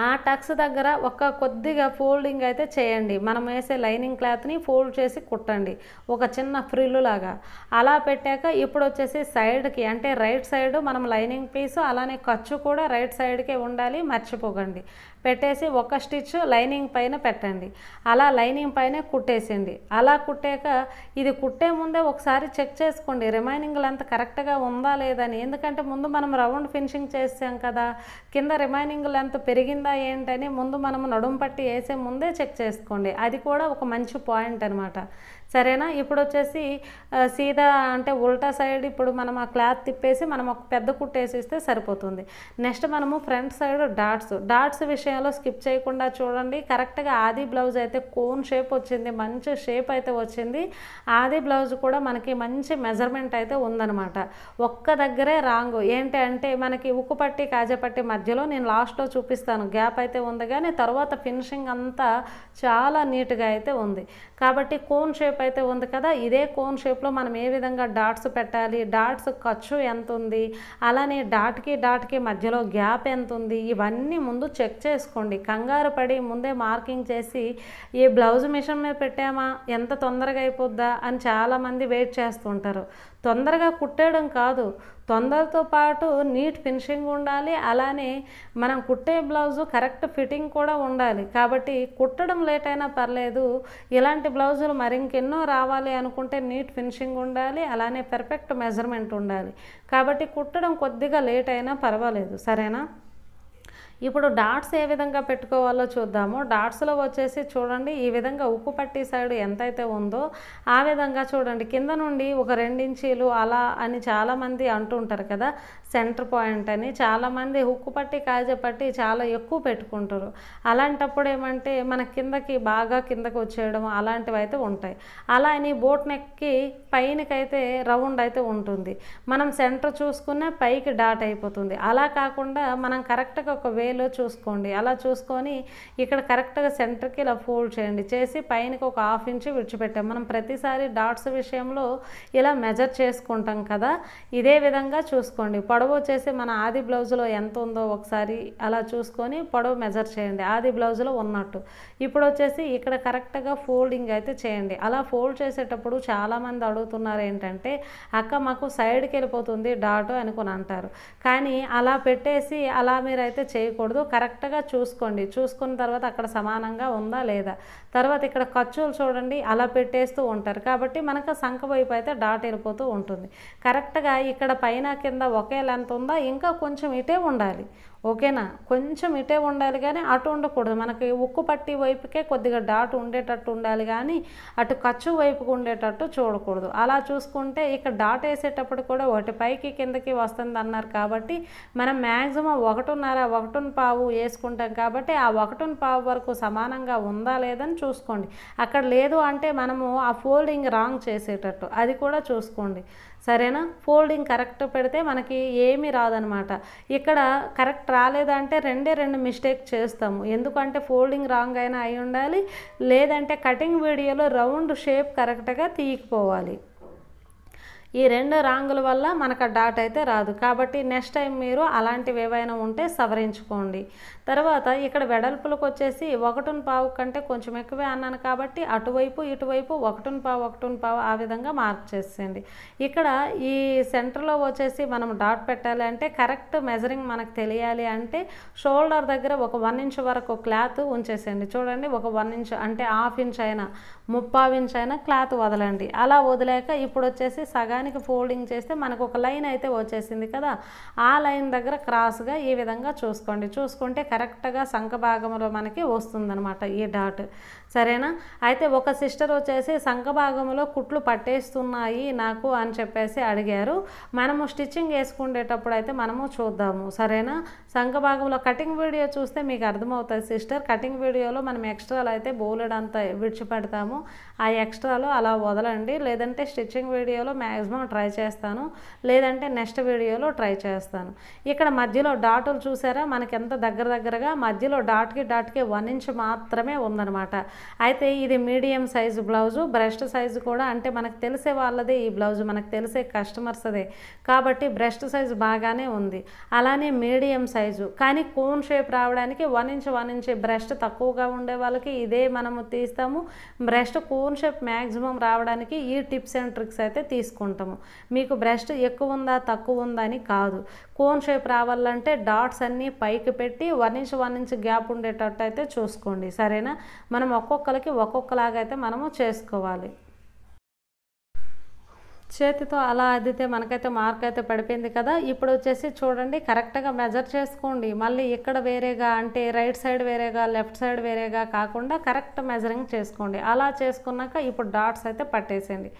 ఆ టక్స్ దగ్గర ఒక కొద్దిగా ఫోల్డింగ్ అయితే చేయండి మనం వేసే లైనింగ్ క్లాత్ని ఫోల్డ్ చేసి కుట్టండి ఒక చిన్న ఫ్రిల్లు లాగా అలా పెట్టాక ఇప్పుడు వచ్చేసి సైడ్కి అంటే రైట్ సైడ్ మనం లైనింగ్ పీస్ అలానే ఖర్చు కూడా రైట్ సైడ్కే ఉండాలి మర్చిపోకండి పెట్టేసి ఒక స్టిచ్ లైనింగ్ పైన పెట్టండి అలా లైనింగ్ పైన కుట్టేసింది అలా కుట్టాక ఇది కుట్టే ముందే ఒకసారి చెక్ చేసుకోండి రిమైనింగ్లు అంత కరెక్ట్గా ఉందా లేదని ఎందుకంటే ముందు మనం రౌండ్ ఫినిషింగ్ చేసాం కదా కింద రిమైనింగ్ లెంత్ పెరిగిందా ఏంటని ముందు మనం నడుము పట్టి వేసే ముందే చెక్ చేసుకోండి అది కూడా ఒక మంచి పాయింట్ అనమాట సరేనా ఇప్పుడు వచ్చేసి సీదా అంటే ఉల్టా సైడ్ ఇప్పుడు మనం ఆ క్లాత్ తిప్పేసి మనం ఒక పెద్ద కుట్టు వేసిస్తే సరిపోతుంది నెక్స్ట్ మనము ఫ్రంట్ సైడ్ డాట్స్ డాట్స్ విషయంలో స్కిప్ చేయకుండా చూడండి కరెక్ట్గా ఆది బ్లౌజ్ అయితే కోన్ షేప్ వచ్చింది మంచి షేప్ అయితే వచ్చింది ఆది బ్లౌజ్ కూడా మనకి మంచి మెజర్మెంట్ అయితే ఉందనమాట ఒక్క దగ్గరే రాంగ్ ఏంటి అంటే మనకి ఉక్కు పట్టి కాజపట్టి మధ్యలో నేను లాస్ట్లో చూపిస్తాను గ్యాప్ అయితే ఉంది కానీ తర్వాత ఫినిషింగ్ అంతా చాలా నీట్గా అయితే ఉంది కాబట్టి కోన్ షేప్ అయితే ఉంది కదా ఇదే కోన్ షేప్లో మనం ఏ విధంగా డాట్స్ పెట్టాలి డాట్స్ ఖర్చు ఎంత ఉంది అలానే డాట్కి డాట్కి మధ్యలో గ్యాప్ ఎంత ఉంది ఇవన్నీ ముందు చెక్ చేసుకోండి కంగారు పడి ముందే మార్కింగ్ చేసి ఈ బ్లౌజ్ మిషన్ మీద పెట్టామా ఎంత తొందరగా అయిపోద్దా అని చాలామంది వెయిట్ చేస్తుంటారు తొందరగా కుట్టేయడం కాదు తొందరతో పాటు నీట్ ఫినిషింగ్ ఉండాలి అలానే మనం కుట్టే బ్లౌజు కరెక్ట్ ఫిట్టింగ్ కూడా ఉండాలి కాబట్టి కుట్టడం లేట్ అయినా పర్లేదు ఇలాంటి బ్లౌజులు మరింకెన్నో రావాలి అనుకుంటే నీట్ ఫినిషింగ్ ఉండాలి అలానే పర్ఫెక్ట్ మెజర్మెంట్ ఉండాలి కాబట్టి కుట్టడం కొద్దిగా లేట్ అయినా పర్వాలేదు సరేనా ఇప్పుడు డాట్స్ ఏ విధంగా పెట్టుకోవాలో చూద్దాము డాట్స్లో వచ్చేసి చూడండి ఈ విధంగా ఉప్పు పట్టి సైడ్ ఎంతైతే ఉందో ఆ విధంగా చూడండి కింద నుండి ఒక రెండించీలు అలా అని చాలామంది అంటుంటారు కదా సెంటర్ పాయింట్ అని చాలామంది హుక్కు పట్టి కాజ పట్టి చాలా ఎక్కువ పెట్టుకుంటారు అలాంటప్పుడు ఏమంటే మన కిందకి బాగా కిందకి వచ్చేయడం అలాంటివి అయితే ఉంటాయి అలా అని బోట్ నెక్కి పైనకైతే రౌండ్ అయితే ఉంటుంది మనం సెంటర్ చూసుకున్న పైకి డాట్ అయిపోతుంది అలా కాకుండా మనం కరెక్ట్గా ఒక వేలో చూసుకోండి అలా చూసుకొని ఇక్కడ కరెక్ట్గా సెంటర్కి ఇలా ఫోల్డ్ చేయండి చేసి పైనకి ఒక హాఫ్ ఇంచ్ విడిచిపెట్టాం మనం ప్రతిసారి డాట్స్ విషయంలో ఇలా మెజర్ చేసుకుంటాం కదా ఇదే విధంగా చూసుకోండి పొడవు వచ్చేసి మన ఆది బ్లౌజ్లో ఎంత ఉందో ఒకసారి అలా చూసుకొని పొడవు మెజర్ చేయండి ఆది బ్లౌజ్లో ఉన్నట్టు ఇప్పుడు వచ్చేసి ఇక్కడ కరెక్ట్గా ఫోల్డింగ్ అయితే చేయండి అలా ఫోల్డ్ చేసేటప్పుడు చాలామంది అడుగుతున్నారు ఏంటంటే అక్క మాకు సైడ్కి వెళ్ళిపోతుంది డాటో అనుకుని అంటారు కానీ అలా పెట్టేసి అలా మీరైతే చేయకూడదు కరెక్ట్గా చూసుకోండి చూసుకున్న తర్వాత అక్కడ సమానంగా ఉందా లేదా తర్వాత ఇక్కడ ఖర్చులు చూడండి అలా పెట్టేస్తూ ఉంటారు కాబట్టి మనకు సంఖ వైపు అయితే డాట్ వెళ్ళిపోతూ ఉంటుంది కరెక్ట్గా ఇక్కడ పైన కింద ఒకే అంత ఉందా ఇంకా కొంచెం ఇటే ఉండాలి ఓకేనా కొంచెం ఇటే ఉండాలి కానీ అటు ఉండకూడదు మనకి ఉక్కు పట్టి వైపుకే కొద్దిగా డాట్ ఉండేటట్టు ఉండాలి కానీ అటు ఖర్చు వైపుకు ఉండేటట్టు చూడకూడదు అలా చూసుకుంటే ఇక్కడ డాట్ వేసేటప్పుడు కూడా ఒకటి పైకి కిందకి వస్తుంది అన్నారు కాబట్టి మనం మ్యాక్సిమం ఒకటిన్నర ఒకటిన్ పావు వేసుకుంటాం కాబట్టి ఆ ఒకటిన్ పావు వరకు సమానంగా ఉందా లేదని చూసుకోండి అక్కడ లేదు అంటే మనము ఆ ఫోల్డింగ్ రాంగ్ చేసేటట్టు అది కూడా చూసుకోండి సరేనా ఫోల్డింగ్ కరెక్ట్ పెడితే మనకి ఏమీ రాదనమాట ఇక్కడ కరెక్ట్ కరెక్ట్ రాలేదంటే రెండే రెండు మిస్టేక్ చేస్తాము ఎందుకంటే ఫోల్డింగ్ రాంగ్ అయినా అయి ఉండాలి లేదంటే కటింగ్ వీడియోలో రౌండ్ షేప్ కరెక్ట్గా తీయకపోవాలి ఈ రెండు రాంగుల వల్ల మనకు డాట్ అయితే రాదు కాబట్టి నెక్స్ట్ టైం మీరు అలాంటివి ఏవైనా ఉంటే సవరించుకోండి తర్వాత ఇక్కడ వెడల్పులకు వచ్చేసి ఒకటిన్ పావు కంటే కొంచెం ఎక్కువే అన్నాను కాబట్టి అటువైపు ఇటువైపు ఒకటిన్ పావు ఒకటిన్ పావు ఆ విధంగా మార్క్ చేసేయండి ఇక్కడ ఈ సెంటర్లో వచ్చేసి మనం డాట్ పెట్టాలి అంటే కరెక్ట్ మెజరింగ్ మనకు తెలియాలి అంటే షోల్డర్ దగ్గర ఒక వన్ ఇంచ్ వరకు క్లాత్ ఉంచేసేయండి చూడండి ఒక వన్ ఇంచ్ అంటే హాఫ్ ఇంచ్ అయినా ముప్పావు ఇంచ్ అయినా క్లాత్ వదలండి అలా వదిలేక ఇప్పుడు వచ్చేసి సగానికి ఫోల్డింగ్ చేస్తే మనకు ఒక లైన్ అయితే వచ్చేసింది కదా ఆ లైన్ దగ్గర క్రాస్గా ఈ విధంగా చూసుకోండి చూసుకుంటే కరెక్ట్గా సంఘ భాగంలో మనకి వస్తుందనమాట ఈ డాట్ సరేనా అయితే ఒక సిస్టర్ వచ్చేసి సంఘ భాగంలో కుట్లు పట్టేస్తున్నాయి నాకు అని చెప్పేసి అడిగారు మనము స్టిచ్చింగ్ వేసుకునేటప్పుడు అయితే మనము చూద్దాము సరేనా సంఘ భాగంలో కటింగ్ వీడియో చూస్తే మీకు అర్థమవుతుంది సిస్టర్ కటింగ్ వీడియోలో మనం ఎక్స్ట్రాలు అయితే బోలెడంత విడిచిపెడతాము ఆ ఎక్స్ట్రాలు అలా వదలండి లేదంటే స్టిచ్చింగ్ వీడియోలో మ్యాక్సిమం ట్రై చేస్తాను లేదంటే నెక్స్ట్ వీడియోలో ట్రై చేస్తాను ఇక్కడ మధ్యలో డాటులు చూసారా మనకి ఎంత దగ్గర దగ్గర దగ్గరగా మధ్యలో డాట్కి డాట్కి వన్ ఇంచ్ మాత్రమే ఉందనమాట అయితే ఇది medium size blouse breast size కూడా అంటే మనకు తెలిసే వాళ్ళదే ఈ బ్లౌజు మనకు తెలిసే కస్టమర్స్దే కాబట్టి బ్రెస్ట్ సైజు బాగానే ఉంది అలానే మీడియం సైజు కానీ కోన్ షేప్ రావడానికి one inch one inch breast తక్కువగా ఉండే వాళ్ళకి ఇదే మనము తీస్తాము బ్రెస్ట్ కోన్ షేప్ మ్యాక్సిమం రావడానికి ఈ టిప్స్ అండ్ ట్రిక్స్ అయితే తీసుకుంటాము మీకు బ్రెస్ట్ ఎక్కువ ఉందా తక్కువ ఉందా అని కాదు కోన్ షేప్ రావాలంటే డాట్స్ అన్నీ పైకి పెట్టి వన్ నుంచి వన్ ఇంచ్ గ్యాప్ ఉండేటట్టు అయితే చూసుకోండి సరేనా మనం ఒక్కొక్కరికి ఒక్కొక్కలాగా అయితే మనము చేసుకోవాలి చేతితో అలా అద్దితే మనకైతే మార్క్ అయితే పడిపోయింది కదా ఇప్పుడు వచ్చేసి చూడండి కరెక్ట్గా మెజర్ చేసుకోండి మళ్ళీ ఇక్కడ వేరేగా అంటే రైట్ సైడ్ వేరేగా లెఫ్ట్ సైడ్ వేరేగా కాకుండా కరెక్ట్ మెజరింగ్ చేసుకోండి అలా చేసుకున్నాక ఇప్పుడు డాట్స్ అయితే పట్టేసింది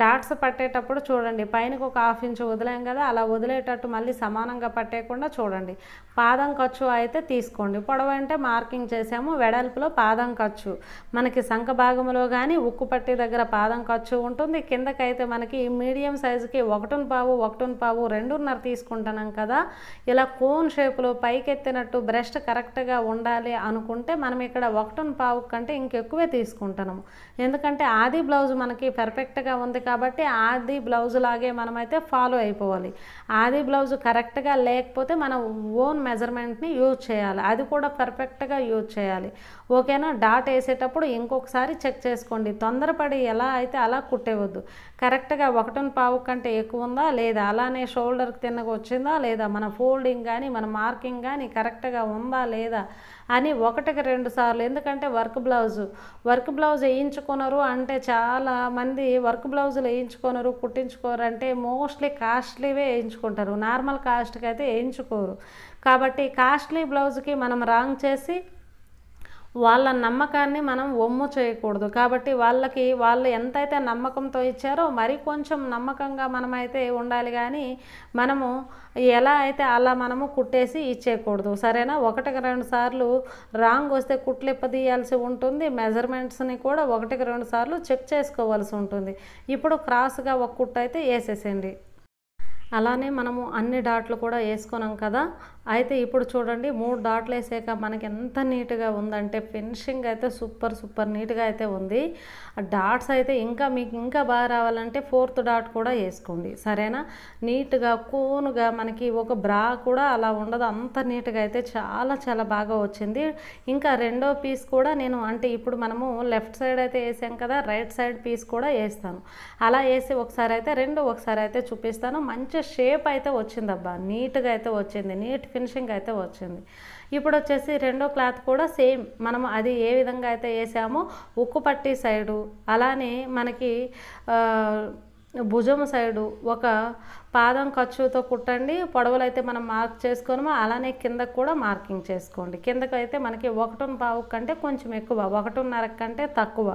డాట్స్ పట్టేటప్పుడు చూడండి పైనకు ఒక హాఫ్ ఇంచ్ వదిలేం కదా అలా వదిలేటట్టు మళ్ళీ సమానంగా పట్టేయకుండా చూడండి పాదం ఖర్చు అయితే తీసుకోండి పొడవు అంటే మార్కింగ్ చేసాము వెడల్పులో పాదం ఖర్చు మనకి శంఖ భాగంలో కానీ ఉక్కు పట్టి దగ్గర పాదం ఖర్చు ఉంటుంది కిందకైతే మనకి మీడియం సైజుకి ఒకటిన పావు ఒకటిన పావు రెండున్నర తీసుకుంటున్నాం కదా ఇలా కోన్ షేప్లో పైకెత్తినట్టు బ్రెస్ట్ కరెక్ట్గా ఉండాలి అనుకుంటే మనం ఇక్కడ ఒకటిన పావు కంటే ఇంకెక్కువే తీసుకుంటున్నాము ఎందుకంటే ఆది బ్లౌజ్ మనకి పర్ఫెక్ట్గా ఉంది కాబట్టి ఆది బ్లౌజ్ లాగే మనమైతే ఫాలో అయిపోవాలి ఆది బ్లౌజ్ కరెక్ట్గా లేకపోతే మన ఓన్ మెజర్మెంట్ని యూజ్ చేయాలి అది కూడా పర్ఫెక్ట్గా యూజ్ చేయాలి ఓకేనా డాట్ వేసేటప్పుడు ఇంకొకసారి చెక్ చేసుకోండి తొందరపడి ఎలా అయితే అలా కుట్టేవద్దు కరెక్ట్గా ఒకటిన పావు కంటే ఎక్కువ ఉందా లేదా అలానే షోల్డర్కి తిన్నగా వచ్చిందా లేదా మన ఫోల్డింగ్ కానీ మన మార్కింగ్ కానీ కరెక్ట్గా ఉందా లేదా అని ఒకటికి రెండు సార్లు ఎందుకంటే వర్క్ బ్లౌజు వర్క్ బ్లౌజ్ వేయించుకున్నారు అంటే చాలా మంది వర్క్ బ్లౌజులు వేయించుకోనరు కుట్టించుకోరు అంటే మోస్ట్లీ కాస్ట్లీవే వేయించుకుంటారు నార్మల్ కాస్ట్కి అయితే వేయించుకోరు కాబట్టి కాస్ట్లీ బ్లౌజ్కి మనం రాంగ్ చేసి వాళ్ళ నమ్మకాన్ని మనం ఒమ్ము చేయకూడదు కాబట్టి వాళ్ళకి వాళ్ళు ఎంతైతే నమ్మకంతో ఇచ్చారో మరి కొంచెం నమ్మకంగా మనమైతే ఉండాలి కానీ మనము ఎలా అయితే అలా మనము కుట్టేసి ఇచ్చేయకూడదు సరేనా ఒకటికి రెండు సార్లు రాంగ్ వస్తే తీయాల్సి ఉంటుంది మెజర్మెంట్స్ని కూడా ఒకటికి రెండు సార్లు చెక్ చేసుకోవాల్సి ఉంటుంది ఇప్పుడు క్రాస్గా ఒక కుట్టు అయితే వేసేసేయండి అలానే మనము అన్ని డాట్లు కూడా వేసుకున్నాం కదా అయితే ఇప్పుడు చూడండి మూడు డాట్లు వేసాక మనకి ఎంత నీట్గా ఉందంటే ఫినిషింగ్ అయితే సూపర్ సూపర్ నీట్గా అయితే ఉంది డాట్స్ అయితే ఇంకా మీకు ఇంకా బాగా రావాలంటే ఫోర్త్ డాట్ కూడా వేసుకోండి సరేనా నీట్గా కూన్గా మనకి ఒక బ్రా కూడా అలా ఉండదు అంత నీట్గా అయితే చాలా చాలా బాగా వచ్చింది ఇంకా రెండో పీస్ కూడా నేను అంటే ఇప్పుడు మనము లెఫ్ట్ సైడ్ అయితే వేసాం కదా రైట్ సైడ్ పీస్ కూడా వేస్తాను అలా వేసి ఒకసారి అయితే రెండు ఒకసారి అయితే చూపిస్తాను మంచి షేప్ అయితే వచ్చిందబ్బా నీట్గా అయితే వచ్చింది నీట్ ఫినిషింగ్ అయితే వచ్చింది ఇప్పుడు వచ్చేసి రెండో క్లాత్ కూడా సేమ్ మనం అది ఏ విధంగా అయితే వేసామో ఉక్కు పట్టి సైడు అలానే మనకి భుజం సైడు ఒక పాదం ఖర్చుతో కుట్టండి పొడవలు అయితే మనం మార్క్ చేసుకోను అలానే కింద కూడా మార్కింగ్ చేసుకోండి కిందకు అయితే మనకి ఒకటిన్న పావు కంటే కొంచెం ఎక్కువ ఒకటిన్నర కంటే తక్కువ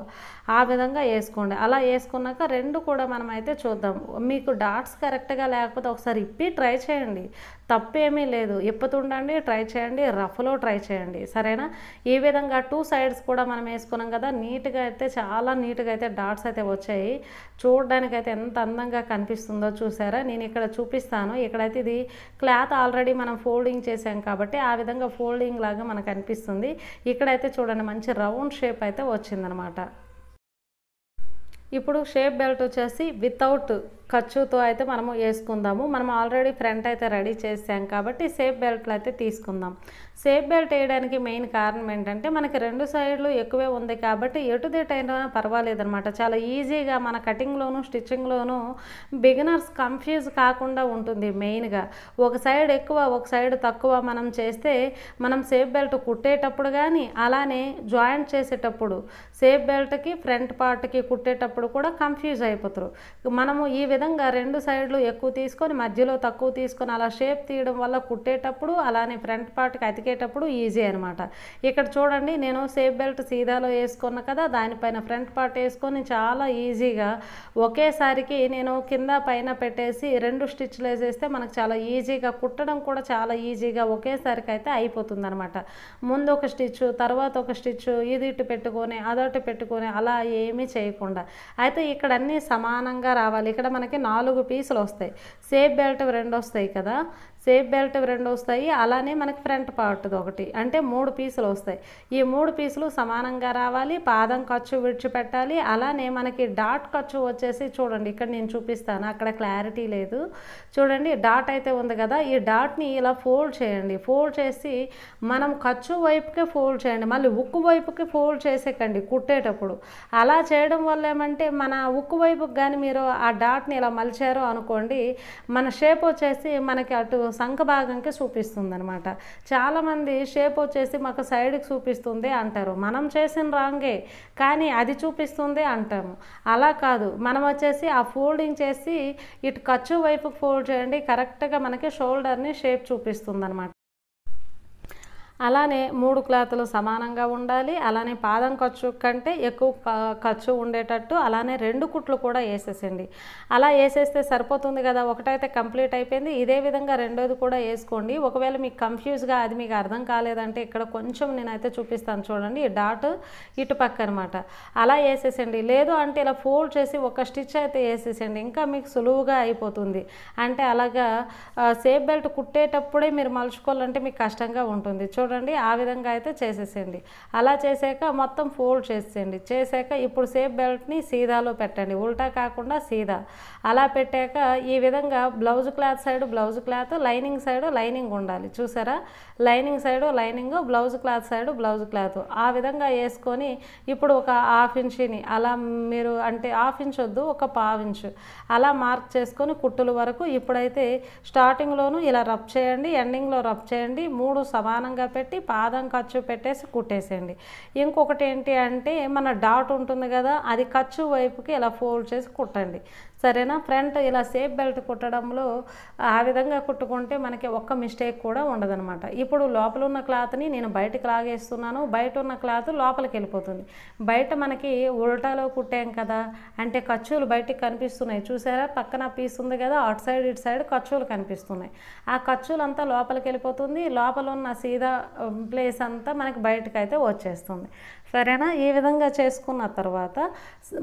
ఆ విధంగా వేసుకోండి అలా వేసుకున్నాక రెండు కూడా మనం అయితే చూద్దాం మీకు డాట్స్ కరెక్ట్గా లేకపోతే ఒకసారి ఇప్పి ట్రై చేయండి తప్పేమీ లేదు ఎప్పుతుండండి ట్రై చేయండి రఫ్లో ట్రై చేయండి సరేనా ఈ విధంగా టూ సైడ్స్ కూడా మనం వేసుకున్నాం కదా నీట్గా అయితే చాలా నీట్గా అయితే డాట్స్ అయితే వచ్చాయి చూడడానికైతే ఎంత అందంగా కనిపిస్తుందో చూసారా నేను ఇక్కడ చూపిస్తాను ఇక్కడైతే ఇది క్లాత్ ఆల్రెడీ మనం ఫోల్డింగ్ చేసాం కాబట్టి ఆ విధంగా ఫోల్డింగ్ లాగా మనకు అనిపిస్తుంది ఇక్కడైతే చూడండి మంచి రౌండ్ షేప్ అయితే వచ్చిందనమాట ఇప్పుడు షేప్ బెల్ట్ వచ్చేసి వితౌట్ ఖర్చుతో అయితే మనము వేసుకుందాము మనం ఆల్రెడీ ఫ్రంట్ అయితే రెడీ చేసాం కాబట్టి సేఫ్ బెల్ట్లు అయితే తీసుకుందాం సేఫ్ బెల్ట్ వేయడానికి మెయిన్ కారణం ఏంటంటే మనకి రెండు సైడ్లు ఎక్కువే ఉంది కాబట్టి ఎటు దిటైనా అనమాట చాలా ఈజీగా మన కటింగ్లోను స్టిచ్చింగ్లోను బిగినర్స్ కన్ఫ్యూజ్ కాకుండా ఉంటుంది మెయిన్గా ఒక సైడ్ ఎక్కువ ఒక సైడ్ తక్కువ మనం చేస్తే మనం సేఫ్ బెల్ట్ కుట్టేటప్పుడు కానీ అలానే జాయింట్ చేసేటప్పుడు సేఫ్ బెల్ట్కి ఫ్రంట్ పార్ట్కి కుట్టేటప్పుడు కూడా కన్ఫ్యూజ్ అయిపోతారు మనము ఈ విధంగా రెండు సైడ్లు ఎక్కువ తీసుకొని మధ్యలో తక్కువ తీసుకొని అలా షేప్ తీయడం వల్ల కుట్టేటప్పుడు అలానే ఫ్రంట్ పార్ట్కి అతికేటప్పుడు ఈజీ అనమాట ఇక్కడ చూడండి నేను సేఫ్ బెల్ట్ సీదాలో వేసుకున్న కదా దానిపైన ఫ్రంట్ పార్ట్ వేసుకొని చాలా ఈజీగా ఒకేసారికి నేను కింద పైన పెట్టేసి రెండు స్టిచ్లు వేసేస్తే మనకు చాలా ఈజీగా కుట్టడం కూడా చాలా ఈజీగా ఒకేసారికి అయితే అయిపోతుంది అనమాట ముందు ఒక స్టిచ్ తర్వాత ఒక స్టిచ్ ఇది ఇటు పెట్టుకొని అదొట్టు పెట్టుకొని అలా ఏమీ చేయకుండా అయితే ఇక్కడ అన్నీ సమానంగా రావాలి ఇక్కడ మనకి మనకి నాలుగు పీసులు వస్తాయి సేఫ్ బెల్ట్ రెండు వస్తాయి కదా సేఫ్ బెల్ట్ రెండు వస్తాయి అలానే మనకి ఫ్రంట్ పార్ట్ది ఒకటి అంటే మూడు పీసులు వస్తాయి ఈ మూడు పీసులు సమానంగా రావాలి పాదం ఖర్చు విడిచిపెట్టాలి అలానే మనకి డాట్ ఖర్చు వచ్చేసి చూడండి ఇక్కడ నేను చూపిస్తాను అక్కడ క్లారిటీ లేదు చూడండి డాట్ అయితే ఉంది కదా ఈ డాట్ని ఇలా ఫోల్డ్ చేయండి ఫోల్డ్ చేసి మనం ఖర్చు వైపుకే ఫోల్డ్ చేయండి మళ్ళీ ఉక్కు వైపుకి ఫోల్డ్ చేసేకండి కుట్టేటప్పుడు అలా చేయడం వల్ల ఏమంటే మన ఉక్కు వైపుకి కానీ మీరు ఆ డాట్ని ఇలా మలిచారు అనుకోండి మన షేప్ వచ్చేసి మనకి అటు సంఖ భాగంకి చూపిస్తుంది అనమాట చాలామంది షేప్ వచ్చేసి మాకు సైడ్కి చూపిస్తుంది అంటారు మనం చేసిన రాంగే కానీ అది చూపిస్తుంది అంటాము అలా కాదు మనం వచ్చేసి ఆ ఫోల్డింగ్ చేసి ఇటు ఖర్చు వైపు ఫోల్డ్ చేయండి కరెక్ట్గా మనకి షోల్డర్ని షేప్ చూపిస్తుంది అనమాట అలానే మూడు క్లాతులు సమానంగా ఉండాలి అలానే పాదం ఖర్చు కంటే ఎక్కువ ఖర్చు ఉండేటట్టు అలానే రెండు కుట్లు కూడా వేసేసండి అలా వేసేస్తే సరిపోతుంది కదా ఒకటైతే కంప్లీట్ అయిపోయింది ఇదే విధంగా రెండోది కూడా వేసుకోండి ఒకవేళ మీకు కన్ఫ్యూజ్గా అది మీకు అర్థం కాలేదంటే ఇక్కడ కొంచెం నేనైతే చూపిస్తాను చూడండి ఈ డాట్ ఇటు పక్క అనమాట అలా వేసేసండి లేదు అంటే ఇలా ఫోల్డ్ చేసి ఒక స్టిచ్ అయితే వేసేసండి ఇంకా మీకు సులువుగా అయిపోతుంది అంటే అలాగా సేఫ్ బెల్ట్ కుట్టేటప్పుడే మీరు మలుచుకోవాలంటే మీకు కష్టంగా ఉంటుంది చూడండి చూడండి ఆ విధంగా అయితే చేసేసేయండి అలా చేసాక మొత్తం ఫోల్డ్ చేసేయండి చేసాక ఇప్పుడు సేఫ్ బెల్ట్ని సీదాలో పెట్టండి ఉల్టా కాకుండా సీదా అలా పెట్టాక ఈ విధంగా blouse cloth side blouse cloth lining side lining ఉండాలి చూసారా lining side lining blouse cloth side blouse cloth ఆ విధంగా వేసుకొని ఇప్పుడు ఒక హాఫ్ ఇంచుని అలా మీరు అంటే హాఫ్ ఇంచ్ వద్దు ఒక పావు ఇంచు అలా మార్క్ చేసుకొని కుట్టుల వరకు ఇప్పుడైతే స్టార్టింగ్లోనూ ఇలా రబ్ చేయండి ఎండింగ్లో రబ్ చేయండి మూడు సమానంగా పెట్టి పాదం ఖర్చు పెట్టేసి కుట్టేసేయండి ఇంకొకటి ఏంటి అంటే మన డాట్ ఉంటుంది కదా అది ఖర్చు వైపుకి ఇలా ఫోల్డ్ చేసి కుట్టండి సరేనా ఫ్రంట్ ఇలా సేఫ్ బెల్ట్ కుట్టడంలో ఆ విధంగా కుట్టుకుంటే మనకి ఒక్క మిస్టేక్ కూడా ఉండదనమాట ఇప్పుడు లోపల ఉన్న క్లాత్ని నేను బయటకు లాగేస్తున్నాను బయట ఉన్న క్లాత్ లోపలికి వెళ్ళిపోతుంది బయట మనకి ఉల్టాలో కుట్టాం కదా అంటే ఖర్చులు బయటకు కనిపిస్తున్నాయి చూసారా పక్కన పీస్ ఉంది కదా అటు సైడ్ ఇటు సైడ్ ఖర్చులు కనిపిస్తున్నాయి ఆ ఖర్చులు అంతా లోపలికి వెళ్ళిపోతుంది లోపల ఉన్న సీదా ప్లేస్ అంతా మనకి బయటకు అయితే వచ్చేస్తుంది సరేనా ఈ విధంగా చేసుకున్న తర్వాత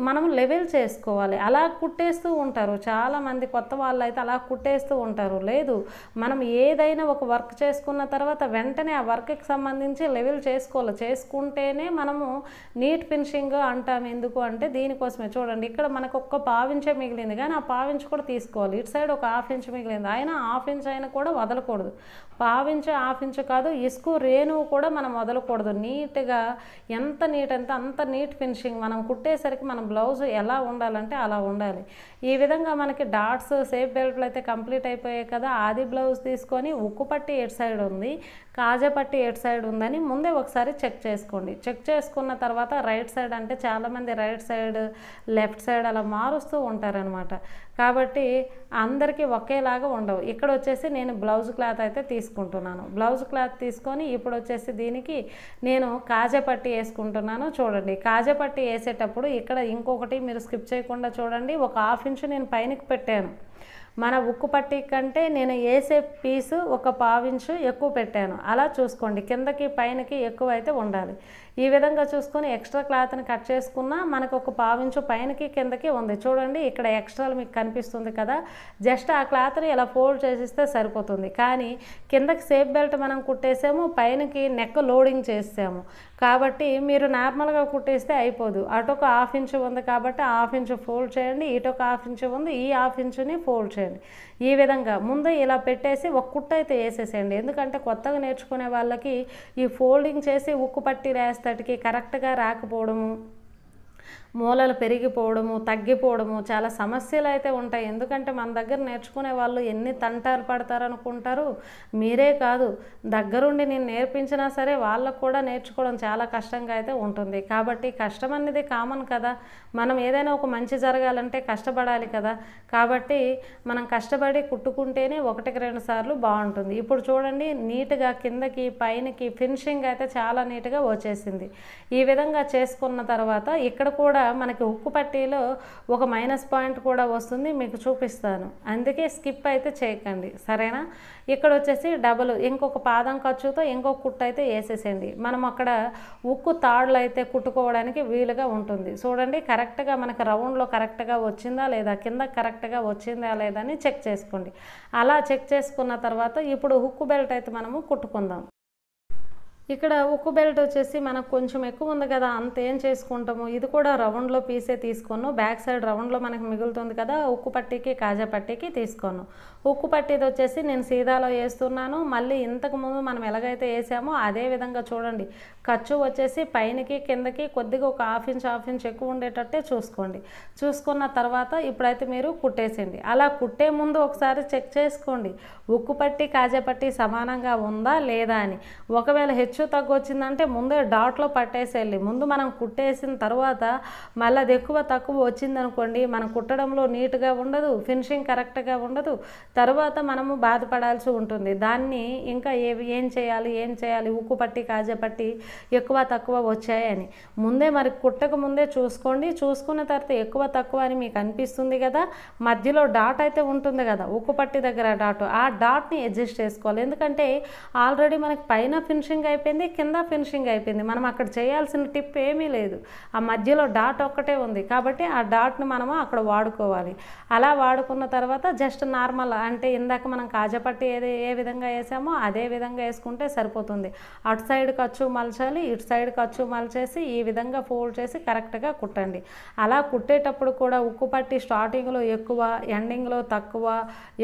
మనం లెవెల్ చేసుకోవాలి అలా కుట్టేస్తూ ఉంటారు చాలామంది కొత్త వాళ్ళు అయితే అలా కుట్టేస్తూ ఉంటారు లేదు మనం ఏదైనా ఒక వర్క్ చేసుకున్న తర్వాత వెంటనే ఆ వర్క్కి సంబంధించి లెవెల్ చేసుకోవాలి చేసుకుంటేనే మనము నీట్ ఫినిషింగ్ అంటాం ఎందుకు అంటే దీనికోసమే చూడండి ఇక్కడ మనకు ఒక్క పావించే మిగిలింది కానీ ఆ పావించి కూడా తీసుకోవాలి ఇటు సైడ్ ఒక హాఫ్ ఇంచ్ మిగిలింది అయినా హాఫ్ ఇంచ్ అయినా కూడా వదలకూడదు పావించ ఆఫించ కాదు ఇసుకు రేణువు కూడా మనం వదలకూడదు నీట్గా ఎంత నీట్ అంత అంత నీట్ ఫినిషింగ్ మనం కుట్టేసరికి మన బ్లౌజ్ ఎలా ఉండాలంటే అలా ఉండాలి ఈ విధంగా మనకి డాట్స్ సేఫ్ బెల్ట్లు అయితే కంప్లీట్ అయిపోయాయి కదా ఆది బ్లౌజ్ తీసుకొని ఉక్కు పట్టి ఎటు సైడ్ ఉంది కాజా పట్టి ఎటు సైడ్ ఉందని ముందే ఒకసారి చెక్ చేసుకోండి చెక్ చేసుకున్న తర్వాత రైట్ సైడ్ అంటే చాలామంది రైట్ సైడ్ లెఫ్ట్ సైడ్ అలా మారుస్తూ ఉంటారనమాట కాబట్టి అందరికీ ఒకేలాగా ఉండవు ఇక్కడ వచ్చేసి నేను బ్లౌజ్ క్లాత్ అయితే తీసుకుంటున్నాను బ్లౌజ్ క్లాత్ తీసుకొని ఇప్పుడు వచ్చేసి దీనికి నేను కాజపట్టి వేసుకుంటున్నాను చూడండి కాజపట్టి వేసేటప్పుడు ఇక్కడ ఇంకొకటి మీరు స్కిప్ చేయకుండా చూడండి ఒక హాఫ్ ఇంచ్ ఇంచు నేను పైనకి పెట్టాను మన ఉక్కు పట్టి కంటే నేను వేసే పీసు ఒక పావించు ఎక్కువ పెట్టాను అలా చూసుకోండి కిందకి పైనకి ఎక్కువ అయితే ఉండాలి ఈ విధంగా చూసుకొని ఎక్స్ట్రా క్లాత్ని కట్ చేసుకున్న మనకు ఒక పావించు పైనకి కిందకి ఉంది చూడండి ఇక్కడ ఎక్స్ట్రాలు మీకు కనిపిస్తుంది కదా జస్ట్ ఆ క్లాత్ని ఇలా ఫోల్డ్ చేసిస్తే సరిపోతుంది కానీ కిందకి సేఫ్ బెల్ట్ మనం కుట్టేసాము పైనకి నెక్ లోడింగ్ చేసాము కాబట్టి మీరు నార్మల్గా కుట్టేస్తే అయిపోదు అటు ఒక హాఫ్ ఇంచు ఉంది కాబట్టి హాఫ్ ఇంచు ఫోల్డ్ చేయండి ఇటు ఒక హాఫ్ ఇంచు ఉంది ఈ హాఫ్ ఇంచుని ఫోల్డ్ చేయండి ఈ విధంగా ముందు ఇలా పెట్టేసి ఒక కుట్ట అయితే వేసేసేయండి ఎందుకంటే కొత్తగా నేర్చుకునే వాళ్ళకి ఈ ఫోల్డింగ్ చేసి ఉక్కు పట్టి రాసేటటికి కరెక్ట్గా రాకపోవడము మూలలు పెరిగిపోవడము తగ్గిపోవడము చాలా సమస్యలు అయితే ఉంటాయి ఎందుకంటే మన దగ్గర నేర్చుకునే వాళ్ళు ఎన్ని తంటాలు అనుకుంటారు మీరే కాదు దగ్గరుండి నేను నేర్పించినా సరే వాళ్ళకు కూడా నేర్చుకోవడం చాలా కష్టంగా అయితే ఉంటుంది కాబట్టి కష్టం అనేది కామన్ కదా మనం ఏదైనా ఒక మంచి జరగాలంటే కష్టపడాలి కదా కాబట్టి మనం కష్టపడి కుట్టుకుంటేనే ఒకటికి రెండు సార్లు బాగుంటుంది ఇప్పుడు చూడండి నీట్గా కిందకి పైనకి ఫినిషింగ్ అయితే చాలా నీట్గా వచ్చేసింది ఈ విధంగా చేసుకున్న తర్వాత ఇక్కడ కూడా మనకి ఉక్కు పట్టీలో ఒక మైనస్ పాయింట్ కూడా వస్తుంది మీకు చూపిస్తాను అందుకే స్కిప్ అయితే చేయకండి సరేనా ఇక్కడ వచ్చేసి డబుల్ ఇంకొక పాదం ఖర్చుతో ఇంకొక కుట్టు అయితే వేసేసేయండి మనం అక్కడ ఉక్కు తాడులు అయితే కుట్టుకోవడానికి వీలుగా ఉంటుంది చూడండి కరెక్ట్గా మనకు రౌండ్లో కరెక్ట్గా వచ్చిందా లేదా కింద కరెక్ట్గా వచ్చిందా లేదా అని చెక్ చేసుకోండి అలా చెక్ చేసుకున్న తర్వాత ఇప్పుడు హుక్కు బెల్ట్ అయితే మనము కుట్టుకుందాం ఇక్కడ ఉక్కు బెల్ట్ వచ్చేసి మనకు కొంచెం ఎక్కువ ఉంది కదా అంత ఏం చేసుకుంటాము ఇది కూడా రౌండ్లో పీసే తీసుకోను బ్యాక్ సైడ్ రౌండ్లో మనకు మిగులుతుంది కదా ఉక్కు పట్టీకి కాజా పట్టీకి తీసుకోను ఉక్కు పట్టీది వచ్చేసి నేను సీదాలో వేస్తున్నాను మళ్ళీ ఇంతకు ముందు మనం ఎలాగైతే వేసామో అదే విధంగా చూడండి ఖర్చు వచ్చేసి పైనకి కిందకి కొద్దిగా ఒక హాఫ్ ఇంచ్ హాఫ్ ఇంచ్ ఎక్కువ ఉండేటట్టే చూసుకోండి చూసుకున్న తర్వాత ఇప్పుడైతే మీరు కుట్టేసేయండి అలా కుట్టే ముందు ఒకసారి చెక్ చేసుకోండి ఉక్కు పట్టి కాజా పట్టి సమానంగా ఉందా లేదా అని ఒకవేళ హెచ్చు తగ్గు వచ్చిందంటే ముందే డాట్లో పట్టేసేయాలి ముందు మనం కుట్టేసిన తర్వాత మళ్ళీ అది ఎక్కువ తక్కువ వచ్చిందనుకోండి మనం కుట్టడంలో నీట్గా ఉండదు ఫినిషింగ్ కరెక్ట్గా ఉండదు తర్వాత మనము బాధపడాల్సి ఉంటుంది దాన్ని ఇంకా ఏవి ఏం చేయాలి ఏం చేయాలి ఉక్కు పట్టి కాజపట్టి ఎక్కువ తక్కువ వచ్చాయని ముందే మరి కుట్టక ముందే చూసుకోండి చూసుకున్న తర్వాత ఎక్కువ తక్కువ అని మీకు అనిపిస్తుంది కదా మధ్యలో డాట్ అయితే ఉంటుంది కదా ఉక్కు పట్టి దగ్గర డాట్ ఆ డాట్ని అడ్జస్ట్ చేసుకోవాలి ఎందుకంటే ఆల్రెడీ మనకి పైన ఫినిషింగ్ అయిపోయింది అయిపోయింది కింద ఫినిషింగ్ అయిపోయింది మనం అక్కడ చేయాల్సిన టిప్ ఏమీ లేదు ఆ మధ్యలో డాట్ ఒక్కటే ఉంది కాబట్టి ఆ డాట్ను మనము అక్కడ వాడుకోవాలి అలా వాడుకున్న తర్వాత జస్ట్ నార్మల్ అంటే ఇందాక మనం కాజపట్టి ఏది ఏ విధంగా వేసామో అదే విధంగా వేసుకుంటే సరిపోతుంది అటు సైడ్ ఖర్చు మలచాలి ఇటు సైడ్ ఖర్చు మలచేసి ఈ విధంగా ఫోల్డ్ చేసి కరెక్ట్గా కుట్టండి అలా కుట్టేటప్పుడు కూడా ఉక్కు పట్టి స్టార్టింగ్లో ఎక్కువ ఎండింగ్లో తక్కువ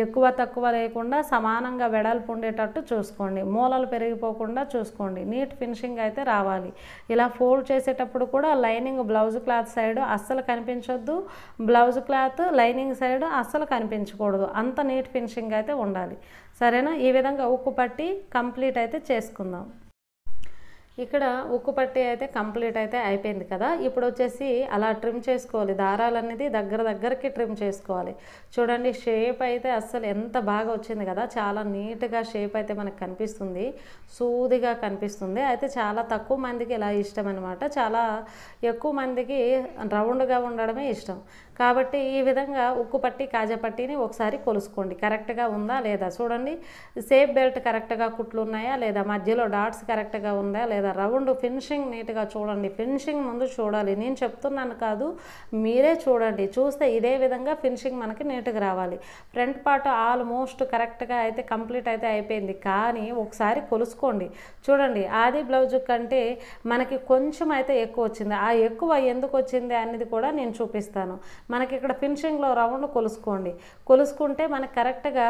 ఎక్కువ తక్కువ లేకుండా సమానంగా వెడల్పు ఉండేటట్టు చూసుకోండి మూలలు పెరిగిపోకుండా చూసుకోండి చేసుకోండి నీట్ ఫినిషింగ్ అయితే రావాలి ఇలా ఫోల్డ్ చేసేటప్పుడు కూడా లైనింగ్ బ్లౌజ్ క్లాత్ సైడ్ అస్సలు కనిపించొద్దు బ్లౌజ్ క్లాత్ లైనింగ్ సైడ్ అస్సలు కనిపించకూడదు అంత నీట్ ఫినిషింగ్ అయితే ఉండాలి సరేనా ఈ విధంగా ఉక్కు పట్టి కంప్లీట్ అయితే చేసుకుందాం ఇక్కడ ఉక్కు పట్టి అయితే కంప్లీట్ అయితే అయిపోయింది కదా ఇప్పుడు వచ్చేసి అలా ట్రిమ్ చేసుకోవాలి దారాలు అనేది దగ్గర దగ్గరకి ట్రిమ్ చేసుకోవాలి చూడండి షేప్ అయితే అస్సలు ఎంత బాగా వచ్చింది కదా చాలా నీట్గా షేప్ అయితే మనకు కనిపిస్తుంది సూదిగా కనిపిస్తుంది అయితే చాలా తక్కువ మందికి ఇలా ఇష్టం అనమాట చాలా ఎక్కువ మందికి రౌండ్గా ఉండడమే ఇష్టం కాబట్టి ఈ విధంగా ఉక్కు పట్టి కాజపట్టిని ఒకసారి కొలుసుకోండి కరెక్ట్గా ఉందా లేదా చూడండి సేఫ్ బెల్ట్ కరెక్ట్గా కుట్లు ఉన్నాయా లేదా మధ్యలో డాట్స్ కరెక్ట్గా ఉందా లేదా రౌండ్ ఫినిషింగ్ నీట్గా చూడండి ఫినిషింగ్ ముందు చూడాలి నేను చెప్తున్నాను కాదు మీరే చూడండి చూస్తే ఇదే విధంగా ఫినిషింగ్ మనకి నీట్గా రావాలి ఫ్రంట్ పార్ట్ ఆల్మోస్ట్ కరెక్ట్గా అయితే కంప్లీట్ అయితే అయిపోయింది కానీ ఒకసారి కొలుసుకోండి చూడండి ఆది బ్లౌజ్ కంటే మనకి కొంచెం అయితే ఎక్కువ వచ్చింది ఆ ఎక్కువ ఎందుకు వచ్చింది అనేది కూడా నేను చూపిస్తాను మనకి ఇక్కడ ఫినిషింగ్లో రౌండ్ కొలుసుకోండి కొలుసుకుంటే మనకు కరెక్ట్గా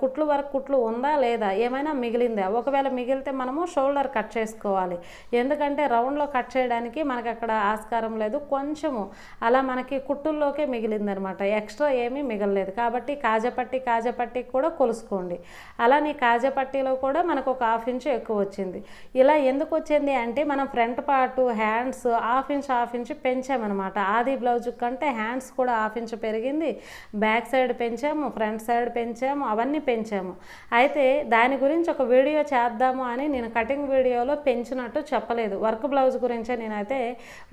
కుట్లు వరకు కుట్లు ఉందా లేదా ఏమైనా మిగిలిందా ఒకవేళ మిగిలితే మనము షోల్డర్ కట్ చేసుకోవాలి ఎందుకంటే రౌండ్లో కట్ చేయడానికి మనకి అక్కడ ఆస్కారం లేదు కొంచెము అలా మనకి కుట్టుల్లోకే మిగిలిందనమాట ఎక్స్ట్రా ఏమీ మిగలలేదు కాబట్టి కాజపట్టి కాజపట్టి కూడా కొలుసుకోండి అలా నీ కాజపట్టిలో కూడా మనకు ఒక హాఫ్ ఇంచ్ ఎక్కువ వచ్చింది ఇలా ఎందుకు వచ్చింది అంటే మనం front part hands half inch half inch పెంచామన్నమాట ఆది బ్లౌజ్ కంటే హ్యాండ్స్ బ్యాగ్స్ కూడా హాఫ్ ఇంచ్ పెరిగింది బ్యాక్ సైడ్ పెంచాము ఫ్రంట్ సైడ్ పెంచాము అవన్నీ పెంచాము అయితే దాని గురించి ఒక వీడియో చేద్దాము అని నేను కటింగ్ వీడియోలో పెంచినట్టు చెప్పలేదు వర్క్ బ్లౌజ్ గురించే నేనైతే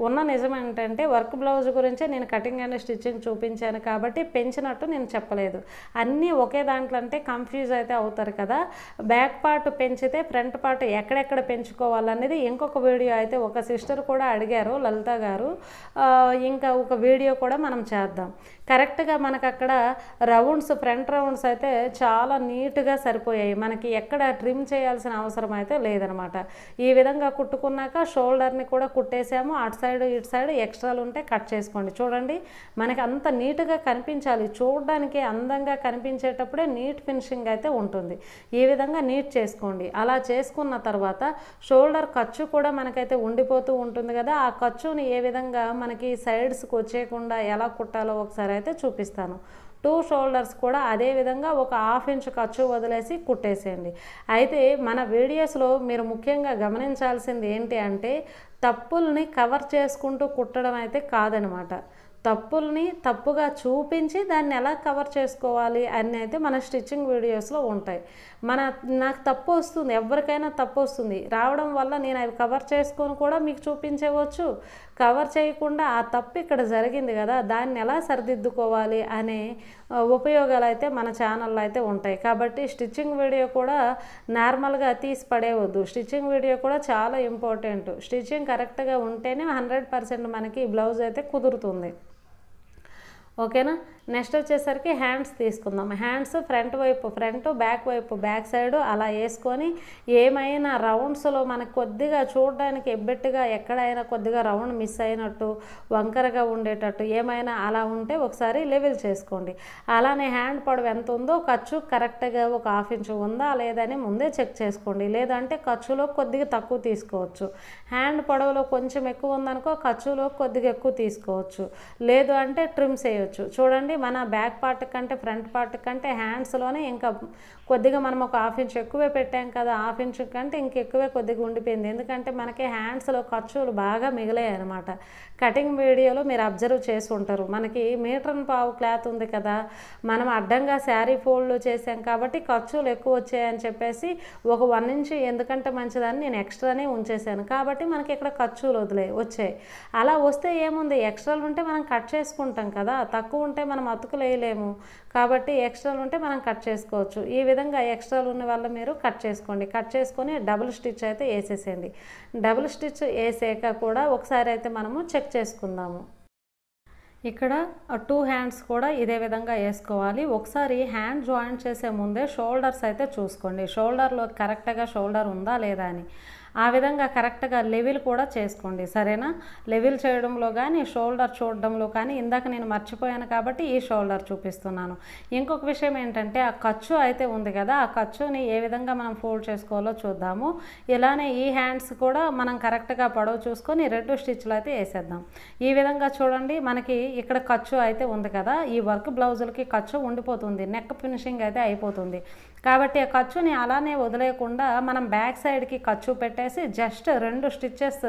ఉన్న నిజం ఏంటంటే వర్క్ బ్లౌజ్ గురించే నేను కటింగ్ అండ్ స్టిచ్చింగ్ చూపించాను కాబట్టి పెంచినట్టు నేను చెప్పలేదు అన్నీ ఒకే దాంట్లో అంటే కన్ఫ్యూజ్ అయితే అవుతారు కదా బ్యాక్ పార్ట్ పెంచితే ఫ్రంట్ పార్ట్ ఎక్కడెక్కడ పెంచుకోవాలనేది ఇంకొక వీడియో అయితే ఒక సిస్టర్ కూడా అడిగారు లలిత గారు ఇంకా ఒక వీడియో కూడా మనం చేద్దాం కరెక్ట్గా మనకు అక్కడ రౌండ్స్ ఫ్రంట్ రౌండ్స్ అయితే చాలా నీట్గా సరిపోయాయి మనకి ఎక్కడ ట్రిమ్ చేయాల్సిన అవసరం అయితే లేదనమాట ఈ విధంగా కుట్టుకున్నాక షోల్డర్ని కూడా కుట్టేసాము అటు సైడ్ ఇటు సైడ్ ఎక్స్ట్రాలు ఉంటే కట్ చేసుకోండి చూడండి మనకి అంత నీట్గా కనిపించాలి చూడడానికి అందంగా కనిపించేటప్పుడే నీట్ ఫినిషింగ్ అయితే ఉంటుంది ఈ విధంగా నీట్ చేసుకోండి అలా చేసుకున్న తర్వాత షోల్డర్ ఖర్చు కూడా మనకైతే ఉండిపోతూ ఉంటుంది కదా ఆ ఖర్చుని ఏ విధంగా మనకి సైడ్స్కి వచ్చేయకుండా ఎలా కుట్టాలో ఒకసారి అయితే చూపిస్తాను టూ షోల్డర్స్ కూడా అదే విధంగా ఒక హాఫ్ ఇంచ్ ఖర్చు వదిలేసి కుట్టేసేయండి అయితే మన వీడియోస్లో మీరు ముఖ్యంగా గమనించాల్సింది ఏంటి అంటే తప్పుల్ని కవర్ చేసుకుంటూ కుట్టడం అయితే కాదనమాట తప్పుల్ని తప్పుగా చూపించి దాన్ని ఎలా కవర్ చేసుకోవాలి అని అయితే మన స్టిచ్చింగ్ వీడియోస్లో ఉంటాయి మన నాకు తప్పు వస్తుంది ఎవరికైనా తప్పు వస్తుంది రావడం వల్ల నేను అవి కవర్ చేసుకొని కూడా మీకు చూపించవచ్చు కవర్ చేయకుండా ఆ తప్పు ఇక్కడ జరిగింది కదా దాన్ని ఎలా సరిదిద్దుకోవాలి అనే ఉపయోగాలు అయితే మన ఛానల్లో అయితే ఉంటాయి కాబట్టి స్టిచ్చింగ్ వీడియో కూడా నార్మల్గా తీసి పడేయవద్దు స్టిచ్చింగ్ వీడియో కూడా చాలా ఇంపార్టెంట్ స్టిచ్చింగ్ కరెక్ట్గా ఉంటేనే హండ్రెడ్ పర్సెంట్ మనకి బ్లౌజ్ అయితే కుదురుతుంది Okay, ¿no? నెక్స్ట్ వచ్చేసరికి హ్యాండ్స్ తీసుకుందాం హ్యాండ్స్ ఫ్రంట్ వైపు ఫ్రంట్ బ్యాక్ వైపు బ్యాక్ సైడ్ అలా వేసుకొని ఏమైనా రౌండ్స్లో మనకు కొద్దిగా చూడడానికి ఎబ్బెట్టుగా ఎక్కడైనా కొద్దిగా రౌండ్ మిస్ అయినట్టు వంకరగా ఉండేటట్టు ఏమైనా అలా ఉంటే ఒకసారి లెవెల్ చేసుకోండి అలానే హ్యాండ్ పొడవు ఎంత ఉందో ఖర్చు కరెక్ట్గా ఒక హాఫ్ ఇంచ్ ఉందా లేదని ముందే చెక్ చేసుకోండి లేదంటే ఖర్చులో కొద్దిగా తక్కువ తీసుకోవచ్చు హ్యాండ్ పొడవులో కొంచెం ఎక్కువ ఉందనుకో ఖర్చులో కొద్దిగా ఎక్కువ తీసుకోవచ్చు లేదు అంటే ట్రిమ్స్ వేయవచ్చు చూడండి చూడండి మన బ్యాక్ పార్ట్ కంటే ఫ్రంట్ పార్ట్ కంటే హ్యాండ్స్లోనే ఇంకా కొద్దిగా మనం ఒక హాఫ్ ఇంచ్ ఎక్కువే పెట్టాం కదా హాఫ్ ఇంచ్ కంటే ఇంకెక్కువే కొద్దిగా ఉండిపోయింది ఎందుకంటే మనకి హ్యాండ్స్లో ఖర్చులు బాగా మిగిలాయి అనమాట కటింగ్ వీడియోలో మీరు అబ్జర్వ్ చేసి ఉంటారు మనకి మీటర్ పావు క్లాత్ ఉంది కదా మనం అడ్డంగా శారీ ఫోల్డ్ చేసాం కాబట్టి ఖర్చులు ఎక్కువ వచ్చాయని చెప్పేసి ఒక వన్ ఇంచ్ ఎందుకంటే మంచిదని నేను ఎక్స్ట్రానే ఉంచేసాను కాబట్టి మనకి ఇక్కడ ఖర్చులు వదిలే వచ్చాయి అలా వస్తే ఏముంది ఎక్స్ట్రాలు ఉంటే మనం కట్ చేసుకుంటాం కదా తక్కువ ఉంటే మనం మనం అతుకులేయలేము కాబట్టి ఎక్స్ట్రాలు ఉంటే మనం కట్ చేసుకోవచ్చు ఈ విధంగా ఎక్స్ట్రాలు ఉన్న వల్ల మీరు కట్ చేసుకోండి కట్ చేసుకొని డబుల్ స్టిచ్ అయితే వేసేసేయండి డబుల్ స్టిచ్ వేసాక కూడా ఒకసారి అయితే మనము చెక్ చేసుకుందాము ఇక్కడ టూ హ్యాండ్స్ కూడా ఇదే విధంగా వేసుకోవాలి ఒకసారి హ్యాండ్ జాయింట్ చేసే ముందే షోల్డర్స్ అయితే చూసుకోండి షోల్డర్లో కరెక్ట్గా షోల్డర్ ఉందా లేదా అని ఆ విధంగా కరెక్ట్గా లెవెల్ కూడా చేసుకోండి సరేనా లెవెల్ చేయడంలో కానీ షోల్డర్ చూడడంలో కానీ ఇందాక నేను మర్చిపోయాను కాబట్టి ఈ షోల్డర్ చూపిస్తున్నాను ఇంకొక విషయం ఏంటంటే ఆ ఖర్చు అయితే ఉంది కదా ఆ ఖర్చుని ఏ విధంగా మనం ఫోల్డ్ చేసుకోవాలో చూద్దాము ఇలానే ఈ హ్యాండ్స్ కూడా మనం కరెక్ట్గా పొడవు చూసుకొని రెండు స్టిచ్లు అయితే వేసేద్దాం ఈ విధంగా చూడండి మనకి ఇక్కడ ఖర్చు అయితే ఉంది కదా ఈ వర్క్ బ్లౌజులకి ఖర్చు ఉండిపోతుంది నెక్ ఫినిషింగ్ అయితే అయిపోతుంది కాబట్టి ఆ ఖర్చుని అలానే వదిలేయకుండా మనం బ్యాక్ సైడ్కి ఖర్చు పెట్టేసి జస్ట్ రెండు స్టిచ్చెస్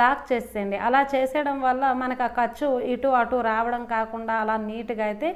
లాక్ చేసేయండి అలా చేసేయడం వల్ల మనకు ఆ ఖర్చు ఇటు అటు రావడం కాకుండా అలా నీట్గా అయితే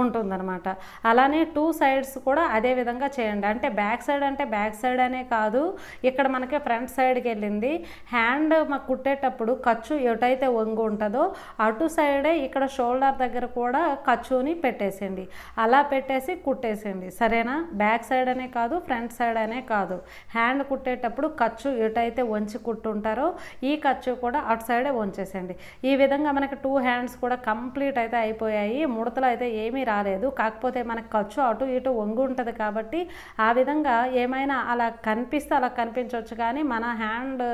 ఉంటుందన్నమాట అలానే టూ సైడ్స్ కూడా అదే విధంగా చేయండి అంటే బ్యాక్ సైడ్ అంటే బ్యాక్ సైడ్ అనే కాదు ఇక్కడ మనకి ఫ్రంట్ సైడ్కి వెళ్ళింది హ్యాండ్ మాకు కుట్టేటప్పుడు ఖర్చు ఎటైతే వంగు ఉంటుందో అటు సైడే ఇక్కడ షోల్డర్ దగ్గర కూడా ఖర్చుని పెట్టేసేయండి అలా పెట్టేసి కుట్టేసేయండి సరేనా బ్యాక్ బ్యాక్ సైడ్ అనే కాదు ఫ్రంట్ సైడ్ అనే కాదు హ్యాండ్ కుట్టేటప్పుడు ఖర్చు ఎటైతే వంచి కుట్టుంటారో ఈ ఖర్చు కూడా అటు సైడే వంచేసేయండి ఈ విధంగా మనకి టూ హ్యాండ్స్ కూడా కంప్లీట్ అయితే అయిపోయాయి ముడతలు అయితే ఏమీ రాలేదు కాకపోతే మనకు ఖర్చు అటు ఇటు వంగు ఉంటుంది కాబట్టి ఆ విధంగా ఏమైనా అలా కనిపిస్తే అలా కనిపించవచ్చు కానీ మన హ్యాండ్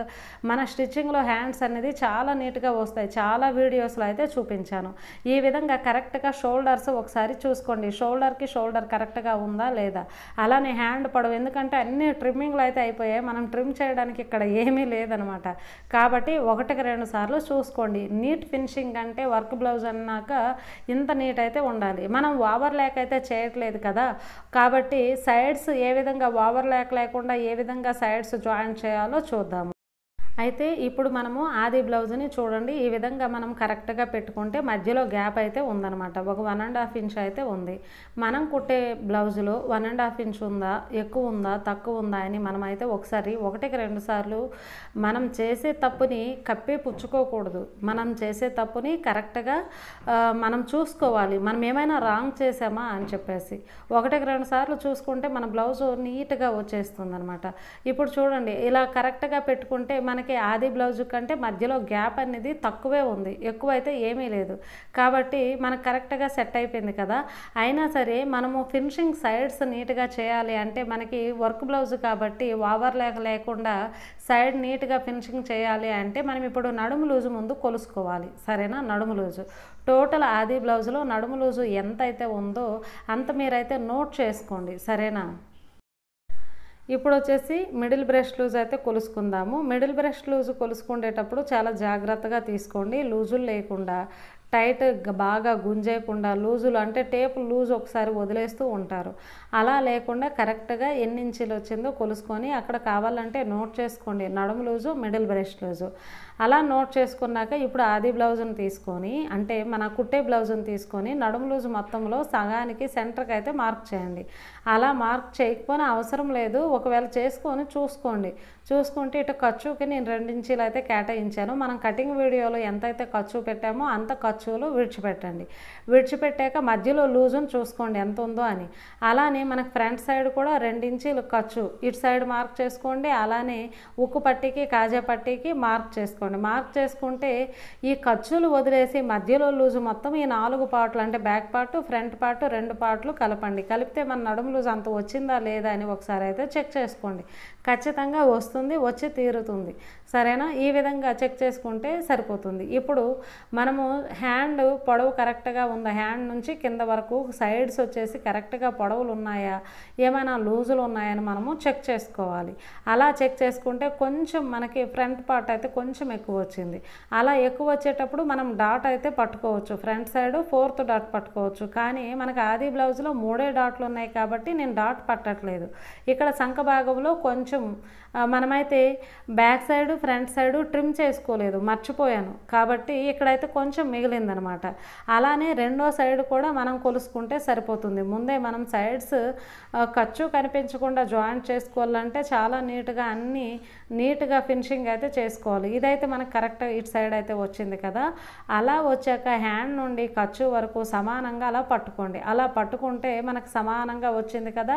మన స్టిచ్చింగ్లో హ్యాండ్స్ అనేది చాలా నీట్గా వస్తాయి చాలా వీడియోస్లో అయితే చూపించాను ఈ విధంగా కరెక్ట్గా షోల్డర్స్ ఒకసారి చూసుకోండి షోల్డర్కి షోల్డర్ కరెక్ట్గా ఉందా లేదా అలానే హ్యాండ్ పడవు ఎందుకంటే అన్ని ట్రిమ్మింగ్లు అయితే అయిపోయాయి మనం ట్రిమ్ చేయడానికి ఇక్కడ ఏమీ లేదనమాట కాబట్టి ఒకటికి రెండు సార్లు చూసుకోండి నీట్ ఫినిషింగ్ అంటే వర్క్ బ్లౌజ్ అన్నాక ఇంత నీట్ అయితే ఉండాలి మనం ఓవర్ ల్యాక్ అయితే చేయట్లేదు కదా కాబట్టి సైడ్స్ ఏ విధంగా ఓవర్ ల్యాక్ లేకుండా ఏ విధంగా సైడ్స్ జాయిన్ చేయాలో చూద్దాము అయితే ఇప్పుడు మనము ఆది బ్లౌజ్ని చూడండి ఈ విధంగా మనం కరెక్ట్గా పెట్టుకుంటే మధ్యలో గ్యాప్ అయితే ఉందనమాట ఒక వన్ అండ్ హాఫ్ ఇంచ్ అయితే ఉంది మనం కుట్టే బ్లౌజ్లో వన్ అండ్ హాఫ్ ఇంచ్ ఉందా ఎక్కువ ఉందా తక్కువ ఉందా అని మనమైతే ఒకసారి ఒకటికి రెండు సార్లు మనం చేసే తప్పుని కప్పి పుచ్చుకోకూడదు మనం చేసే తప్పుని కరెక్ట్గా మనం చూసుకోవాలి మనం ఏమైనా రాంగ్ చేసామా అని చెప్పేసి ఒకటికి రెండు సార్లు చూసుకుంటే మన బ్లౌజ్ నీట్గా వచ్చేస్తుంది అనమాట ఇప్పుడు చూడండి ఇలా కరెక్ట్గా పెట్టుకుంటే మనకి మనకి ఆది బ్లౌజ్ కంటే మధ్యలో గ్యాప్ అనేది తక్కువే ఉంది ఎక్కువ అయితే ఏమీ లేదు కాబట్టి మనకు కరెక్ట్గా సెట్ అయిపోయింది కదా అయినా సరే మనము ఫినిషింగ్ సైడ్స్ నీట్గా చేయాలి అంటే మనకి వర్క్ బ్లౌజ్ కాబట్టి ఓవర్ లేక లేకుండా సైడ్ నీట్గా ఫినిషింగ్ చేయాలి అంటే మనం ఇప్పుడు నడుము లూజు ముందు కొలుసుకోవాలి సరేనా నడుము లూజు టోటల్ ఆది బ్లౌజ్లో నడుము లూజు ఎంత అయితే ఉందో అంత మీరైతే నోట్ చేసుకోండి సరేనా ఇప్పుడు వచ్చేసి మిడిల్ బ్రష్ లూజ్ అయితే కొలుసుకుందాము మిడిల్ బ్రష్ లూజ్ కొలుసుకునేటప్పుడు చాలా జాగ్రత్తగా తీసుకోండి లూజులు లేకుండా టైట్ బాగా గుంజేయకుండా లూజులు అంటే టేప్ లూజ్ ఒకసారి వదిలేస్తూ ఉంటారు అలా లేకుండా కరెక్ట్గా ఎన్ని ఇంచులు వచ్చిందో కొలుసుకొని అక్కడ కావాలంటే నోట్ చేసుకోండి నడుము లూజు మిడిల్ బ్రష్ లూజు అలా నోట్ చేసుకున్నాక ఇప్పుడు ఆది బ్లౌజ్ని తీసుకొని అంటే మన కుట్టే బ్లౌజ్ని తీసుకొని నడుము లూజ్ మొత్తంలో సగానికి సెంటర్కి అయితే మార్క్ చేయండి అలా మార్క్ చేయకపోయినా అవసరం లేదు ఒకవేళ చేసుకొని చూసుకోండి చూసుకుంటే ఇటు ఖర్చుకి నేను రెండించీలు అయితే కేటాయించాను మనం కటింగ్ వీడియోలో ఎంతైతే ఖర్చు పెట్టామో అంత ఖర్చులు విడిచిపెట్టండి విడిచిపెట్టాక మధ్యలో లూజును చూసుకోండి ఎంత ఉందో అని అలానే మనకు ఫ్రంట్ సైడ్ కూడా రెండించీలు ఖర్చు ఇటు సైడ్ మార్క్ చేసుకోండి అలానే ఉక్కు పట్టీకి కాజా పట్టీకి మార్క్ చేసుకోండి చేసుకోండి మార్క్ చేసుకుంటే ఈ ఖర్చులు వదిలేసి మధ్యలో లూజు మొత్తం ఈ నాలుగు పార్ట్లు అంటే బ్యాక్ పార్ట్ ఫ్రంట్ పార్ట్ రెండు పార్ట్లు కలపండి కలిపితే మన నడుము లూజ్ అంత వచ్చిందా లేదా అని ఒకసారి అయితే చెక్ చేసుకోండి ఖచ్చితంగా వస్తుంది వచ్చి తీరుతుంది సరేనా ఈ విధంగా చెక్ చేసుకుంటే సరిపోతుంది ఇప్పుడు మనము హ్యాండ్ పొడవు కరెక్ట్గా ఉందా హ్యాండ్ నుంచి కింద వరకు సైడ్స్ వచ్చేసి కరెక్ట్గా పొడవులు ఉన్నాయా ఏమైనా లూజులు ఉన్నాయని మనము చెక్ చేసుకోవాలి అలా చెక్ చేసుకుంటే కొంచెం మనకి ఫ్రంట్ పార్ట్ అయితే కొంచెం ఎక్కువ వచ్చింది అలా ఎక్కువ వచ్చేటప్పుడు మనం డాట్ అయితే పట్టుకోవచ్చు ఫ్రంట్ సైడ్ ఫోర్త్ డాట్ పట్టుకోవచ్చు కానీ మనకు ఆది బ్లౌజ్లో మూడే డాట్లు ఉన్నాయి కాబట్టి నేను డాట్ పట్టట్లేదు ఇక్కడ సంఖ భాగంలో కొంచెం 嗯。మనమైతే back side front side trim చేసుకోలేదు మర్చిపోయాను కాబట్టి ఇక్కడైతే కొంచెం మిగిలిందనమాట అలానే రెండో సైడ్ కూడా మనం కొలుసుకుంటే సరిపోతుంది ముందే మనం సైడ్స్ ఖర్చు కనిపించకుండా జాయింట్ చేసుకోవాలంటే చాలా నీట్గా అన్నీ నీట్గా ఫినిషింగ్ అయితే చేసుకోవాలి ఇదైతే మనకు కరెక్ట్ ఇటు సైడ్ అయితే వచ్చింది కదా అలా వచ్చాక హ్యాండ్ నుండి ఖర్చు వరకు సమానంగా అలా పట్టుకోండి అలా పట్టుకుంటే మనకు సమానంగా వచ్చింది కదా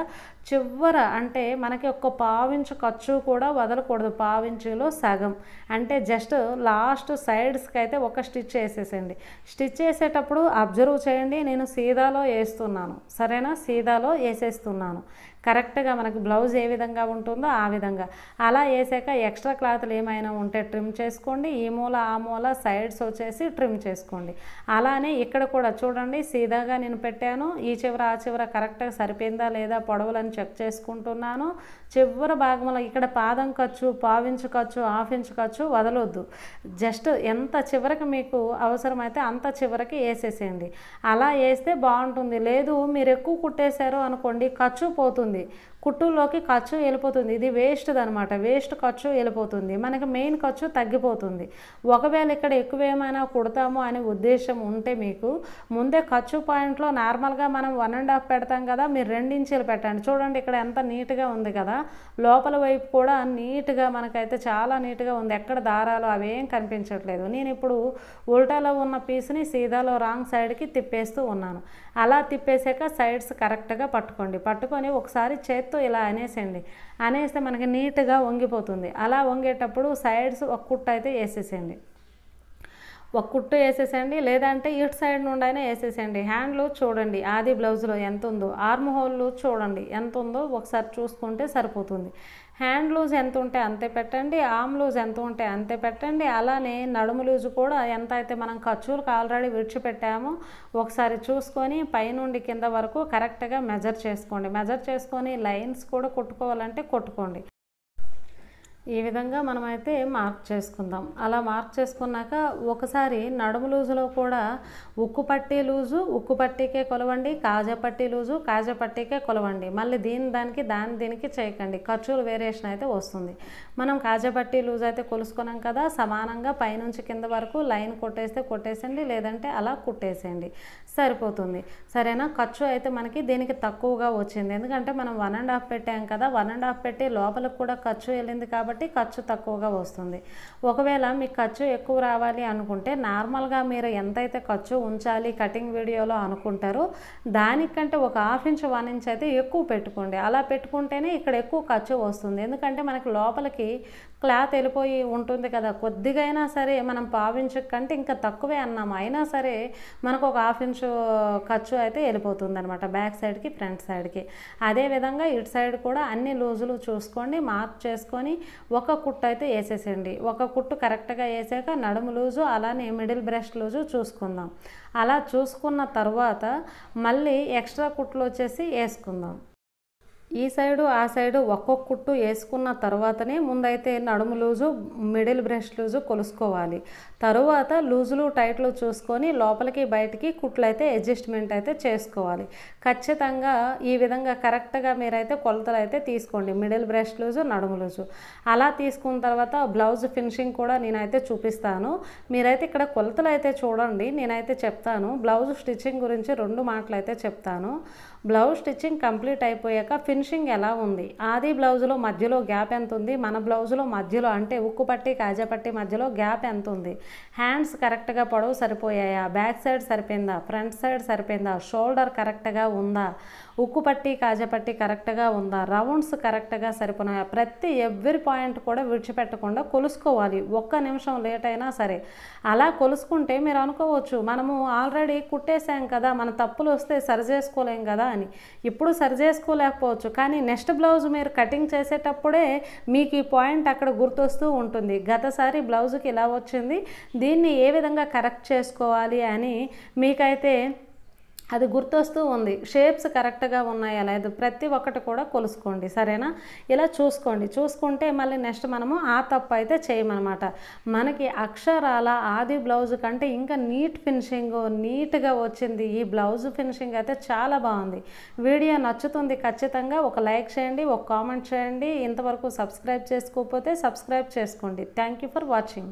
చివర అంటే మనకి ఒక్క పావించు ఖర్చు కూడా వదలకూడదు పావించులో సగం అంటే జస్ట్ లాస్ట్ సైడ్స్కి అయితే ఒక స్టిచ్ వేసేసండి స్టిచ్ వేసేటప్పుడు అబ్జర్వ్ చేయండి నేను సీదాలో వేస్తున్నాను సరేనా సీదాలో వేసేస్తున్నాను కరెక్ట్గా మనకు బ్లౌజ్ ఏ విధంగా ఉంటుందో ఆ విధంగా అలా వేసాక ఎక్స్ట్రా క్లాత్లు ఏమైనా ఉంటే ట్రిమ్ చేసుకోండి ఈ మూల ఆ మూల సైడ్స్ వచ్చేసి ట్రిమ్ చేసుకోండి అలానే ఇక్కడ కూడా చూడండి సీదాగా నేను పెట్టాను ఈ చివర ఆ చివర కరెక్ట్గా సరిపోయిందా లేదా పొడవలను చెక్ చేసుకుంటున్నాను చివరి భాగంలో ఇక్కడ పాదం ఖర్చు పావించు ఖర్చు హాఫ్ ఇంచు ఖర్చు వదలొద్దు జస్ట్ ఎంత చివరికి మీకు అవసరమైతే అంత చివరికి వేసేసేయండి అలా వేస్తే బాగుంటుంది లేదు మీరు ఎక్కువ కుట్టేశారు అనుకోండి ఖర్చు పోతుంది కుట్టులోకి ఖర్చు వెళ్ళిపోతుంది ఇది వేస్ట్ అనమాట వేస్ట్ ఖర్చు వెళ్ళిపోతుంది మనకి మెయిన్ ఖర్చు తగ్గిపోతుంది ఒకవేళ ఇక్కడ ఎక్కువ ఏమైనా కుడతాము అనే ఉద్దేశం ఉంటే మీకు ముందే ఖర్చు పాయింట్లో నార్మల్గా మనం వన్ అండ్ హాఫ్ పెడతాం కదా మీరు రెండించీలు పెట్టండి చూడండి ఇక్కడ ఎంత నీట్గా ఉంది కదా లోపల వైపు కూడా నీట్గా మనకైతే చాలా నీట్గా ఉంది ఎక్కడ దారాలు అవేం కనిపించట్లేదు నేను ఇప్పుడు ఉల్టాలో ఉన్న పీస్ని సీదాలో రాంగ్ సైడ్కి తిప్పేస్తూ ఉన్నాను అలా తిప్పేసాక సైడ్స్ కరెక్ట్గా పట్టుకోండి పట్టుకొని ఒకసారి చేతి చేత్తో ఇలా అనేసేయండి అనేస్తే మనకి నీట్గా వంగిపోతుంది అలా వంగేటప్పుడు సైడ్స్ ఒక కుట్టు అయితే వేసేసేయండి ఒక కుట్టు వేసేసేయండి లేదంటే ఇటు సైడ్ నుండి అయినా వేసేసేయండి హ్యాండ్లు చూడండి ఆది బ్లౌజ్లో ఎంత ఉందో ఆర్మ్ హోల్ చూడండి ఎంత ఉందో ఒకసారి చూసుకుంటే సరిపోతుంది హ్యాండ్ లూజ్ ఎంత ఉంటే అంతే పెట్టండి ఆమ్ లూజ్ ఎంత ఉంటే అంతే పెట్టండి అలానే నడుము లూజ్ కూడా ఎంత అయితే మనం ఖర్చులకు ఆల్రెడీ విడిచిపెట్టామో ఒకసారి చూసుకొని పైనుండి కింద వరకు కరెక్ట్గా మెజర్ చేసుకోండి మెజర్ చేసుకొని లైన్స్ కూడా కుట్టుకోవాలంటే కుట్టుకోండి ఈ విధంగా మనమైతే మార్క్ చేసుకుందాం అలా మార్క్ చేసుకున్నాక ఒకసారి నడుము లూజులో కూడా ఉక్కు పట్టి లూజు ఉక్కు పట్టీకే కొలవండి కాజా పట్టి లూజు కాజా పట్టీకే కొలవండి మళ్ళీ దీని దానికి దాని దీనికి చేయకండి ఖర్చులు వేరియేషన్ అయితే వస్తుంది మనం కాజా పట్టి లూజ్ అయితే కొలుసుకున్నాం కదా సమానంగా పైనుంచి కింద వరకు లైన్ కొట్టేస్తే కొట్టేసండి లేదంటే అలా కుట్టేసేయండి సరిపోతుంది సరేనా ఖర్చు అయితే మనకి దీనికి తక్కువగా వచ్చింది ఎందుకంటే మనం వన్ అండ్ హాఫ్ పెట్టాం కదా వన్ అండ్ హాఫ్ పెట్టి లోపలికి కూడా ఖర్చు వెళ్ళింది కాబట్టి ఖర్చు తక్కువగా వస్తుంది ఒకవేళ మీకు ఖర్చు ఎక్కువ రావాలి అనుకుంటే నార్మల్గా మీరు ఎంతైతే ఖర్చు ఉంచాలి కటింగ్ వీడియోలో అనుకుంటారో దానికంటే ఒక హాఫ్ ఇంచ్ వన్ ఇంచ్ అయితే ఎక్కువ పెట్టుకోండి అలా పెట్టుకుంటేనే ఇక్కడ ఎక్కువ ఖర్చు వస్తుంది ఎందుకంటే మనకి లోపలికి క్లాత్ వెళ్ళిపోయి ఉంటుంది కదా కొద్దిగా అయినా సరే మనం పావించు కంటే ఇంకా తక్కువే అన్నాము అయినా సరే మనకు ఒక హాఫ్ ఇంచు ఖర్చు అయితే వెళ్ళిపోతుంది అనమాట బ్యాక్ సైడ్కి ఫ్రంట్ సైడ్కి అదేవిధంగా ఇటు సైడ్ కూడా అన్ని లూజులు చూసుకోండి మార్క్ చేసుకొని ఒక కుట్టు అయితే వేసేసేయండి ఒక కుట్టు కరెక్ట్గా వేసాక నడుము లూజు అలానే మిడిల్ బ్రెస్ట్ లూజు చూసుకుందాం అలా చూసుకున్న తర్వాత మళ్ళీ ఎక్స్ట్రా కుట్లు వచ్చేసి వేసుకుందాం ఈ సైడు ఆ సైడు ఒక్కొక్క కుట్టు వేసుకున్న తర్వాతనే ముందైతే నడుము లూజు మిడిల్ బ్రష్ లూజు కొలుసుకోవాలి తరువాత లూజులు టైట్లు చూసుకొని లోపలికి బయటికి కుట్లయితే అడ్జస్ట్మెంట్ అయితే చేసుకోవాలి ఖచ్చితంగా ఈ విధంగా కరెక్ట్గా మీరైతే కొలతలు అయితే తీసుకోండి మిడిల్ బ్రెస్ట్ లూజు నడుము లూజు అలా తీసుకున్న తర్వాత బ్లౌజ్ ఫినిషింగ్ కూడా నేనైతే చూపిస్తాను మీరైతే ఇక్కడ కొలతలు అయితే చూడండి నేనైతే చెప్తాను బ్లౌజ్ స్టిచ్చింగ్ గురించి రెండు మాటలు అయితే చెప్తాను బ్లౌజ్ స్టిచ్చింగ్ కంప్లీట్ అయిపోయాక ఫినిషింగ్ ఎలా ఉంది ఆది బ్లౌజ్లో మధ్యలో గ్యాప్ ఎంత ఉంది మన బ్లౌజ్లో మధ్యలో అంటే ఉక్కు పట్టి కాజా పట్టి మధ్యలో గ్యాప్ ఎంత ఉంది హ్యాండ్స్ కరెక్ట్గా పొడవు సరిపోయాయా బ్యాక్ సైడ్ సరిపోయిందా ఫ్రంట్ సైడ్ సరిపోయిందా షోల్డర్ కరెక్ట్గా ఉందా ఉక్కు పట్టి కాజపట్టి కరెక్ట్గా ఉందా రౌండ్స్ కరెక్ట్గా సరిపోయినాయా ప్రతి ఎవ్రీ పాయింట్ కూడా విడిచిపెట్టకుండా కొలుసుకోవాలి ఒక్క నిమిషం లేట్ అయినా సరే అలా కొలుసుకుంటే మీరు అనుకోవచ్చు మనము ఆల్రెడీ కుట్టేసాం కదా మన తప్పులు వస్తే సరి చేసుకోలేం కదా అని ఇప్పుడు సరి చేసుకోలేకపోవచ్చు కానీ నెక్స్ట్ బ్లౌజ్ మీరు కటింగ్ చేసేటప్పుడే మీకు ఈ పాయింట్ అక్కడ గుర్తొస్తూ ఉంటుంది గతసారి బ్లౌజ్కి ఇలా వచ్చింది దీన్ని ఏ విధంగా కరెక్ట్ చేసుకోవాలి అని మీకైతే అది గుర్తొస్తూ ఉంది షేప్స్ కరెక్ట్గా ఉన్నాయా లేదు ప్రతి ఒక్కటి కూడా కొలుసుకోండి సరేనా ఇలా చూసుకోండి చూసుకుంటే మళ్ళీ నెక్స్ట్ మనము ఆ తప్పు అయితే చేయమన్నమాట మనకి అక్షరాల ఆది బ్లౌజ్ కంటే ఇంకా నీట్ ఫినిషింగ్ నీట్గా వచ్చింది ఈ బ్లౌజ్ ఫినిషింగ్ అయితే చాలా బాగుంది వీడియో నచ్చుతుంది ఖచ్చితంగా ఒక లైక్ చేయండి ఒక కామెంట్ చేయండి ఇంతవరకు సబ్స్క్రైబ్ చేసుకోకపోతే సబ్స్క్రైబ్ చేసుకోండి థ్యాంక్ యూ ఫర్ వాచింగ్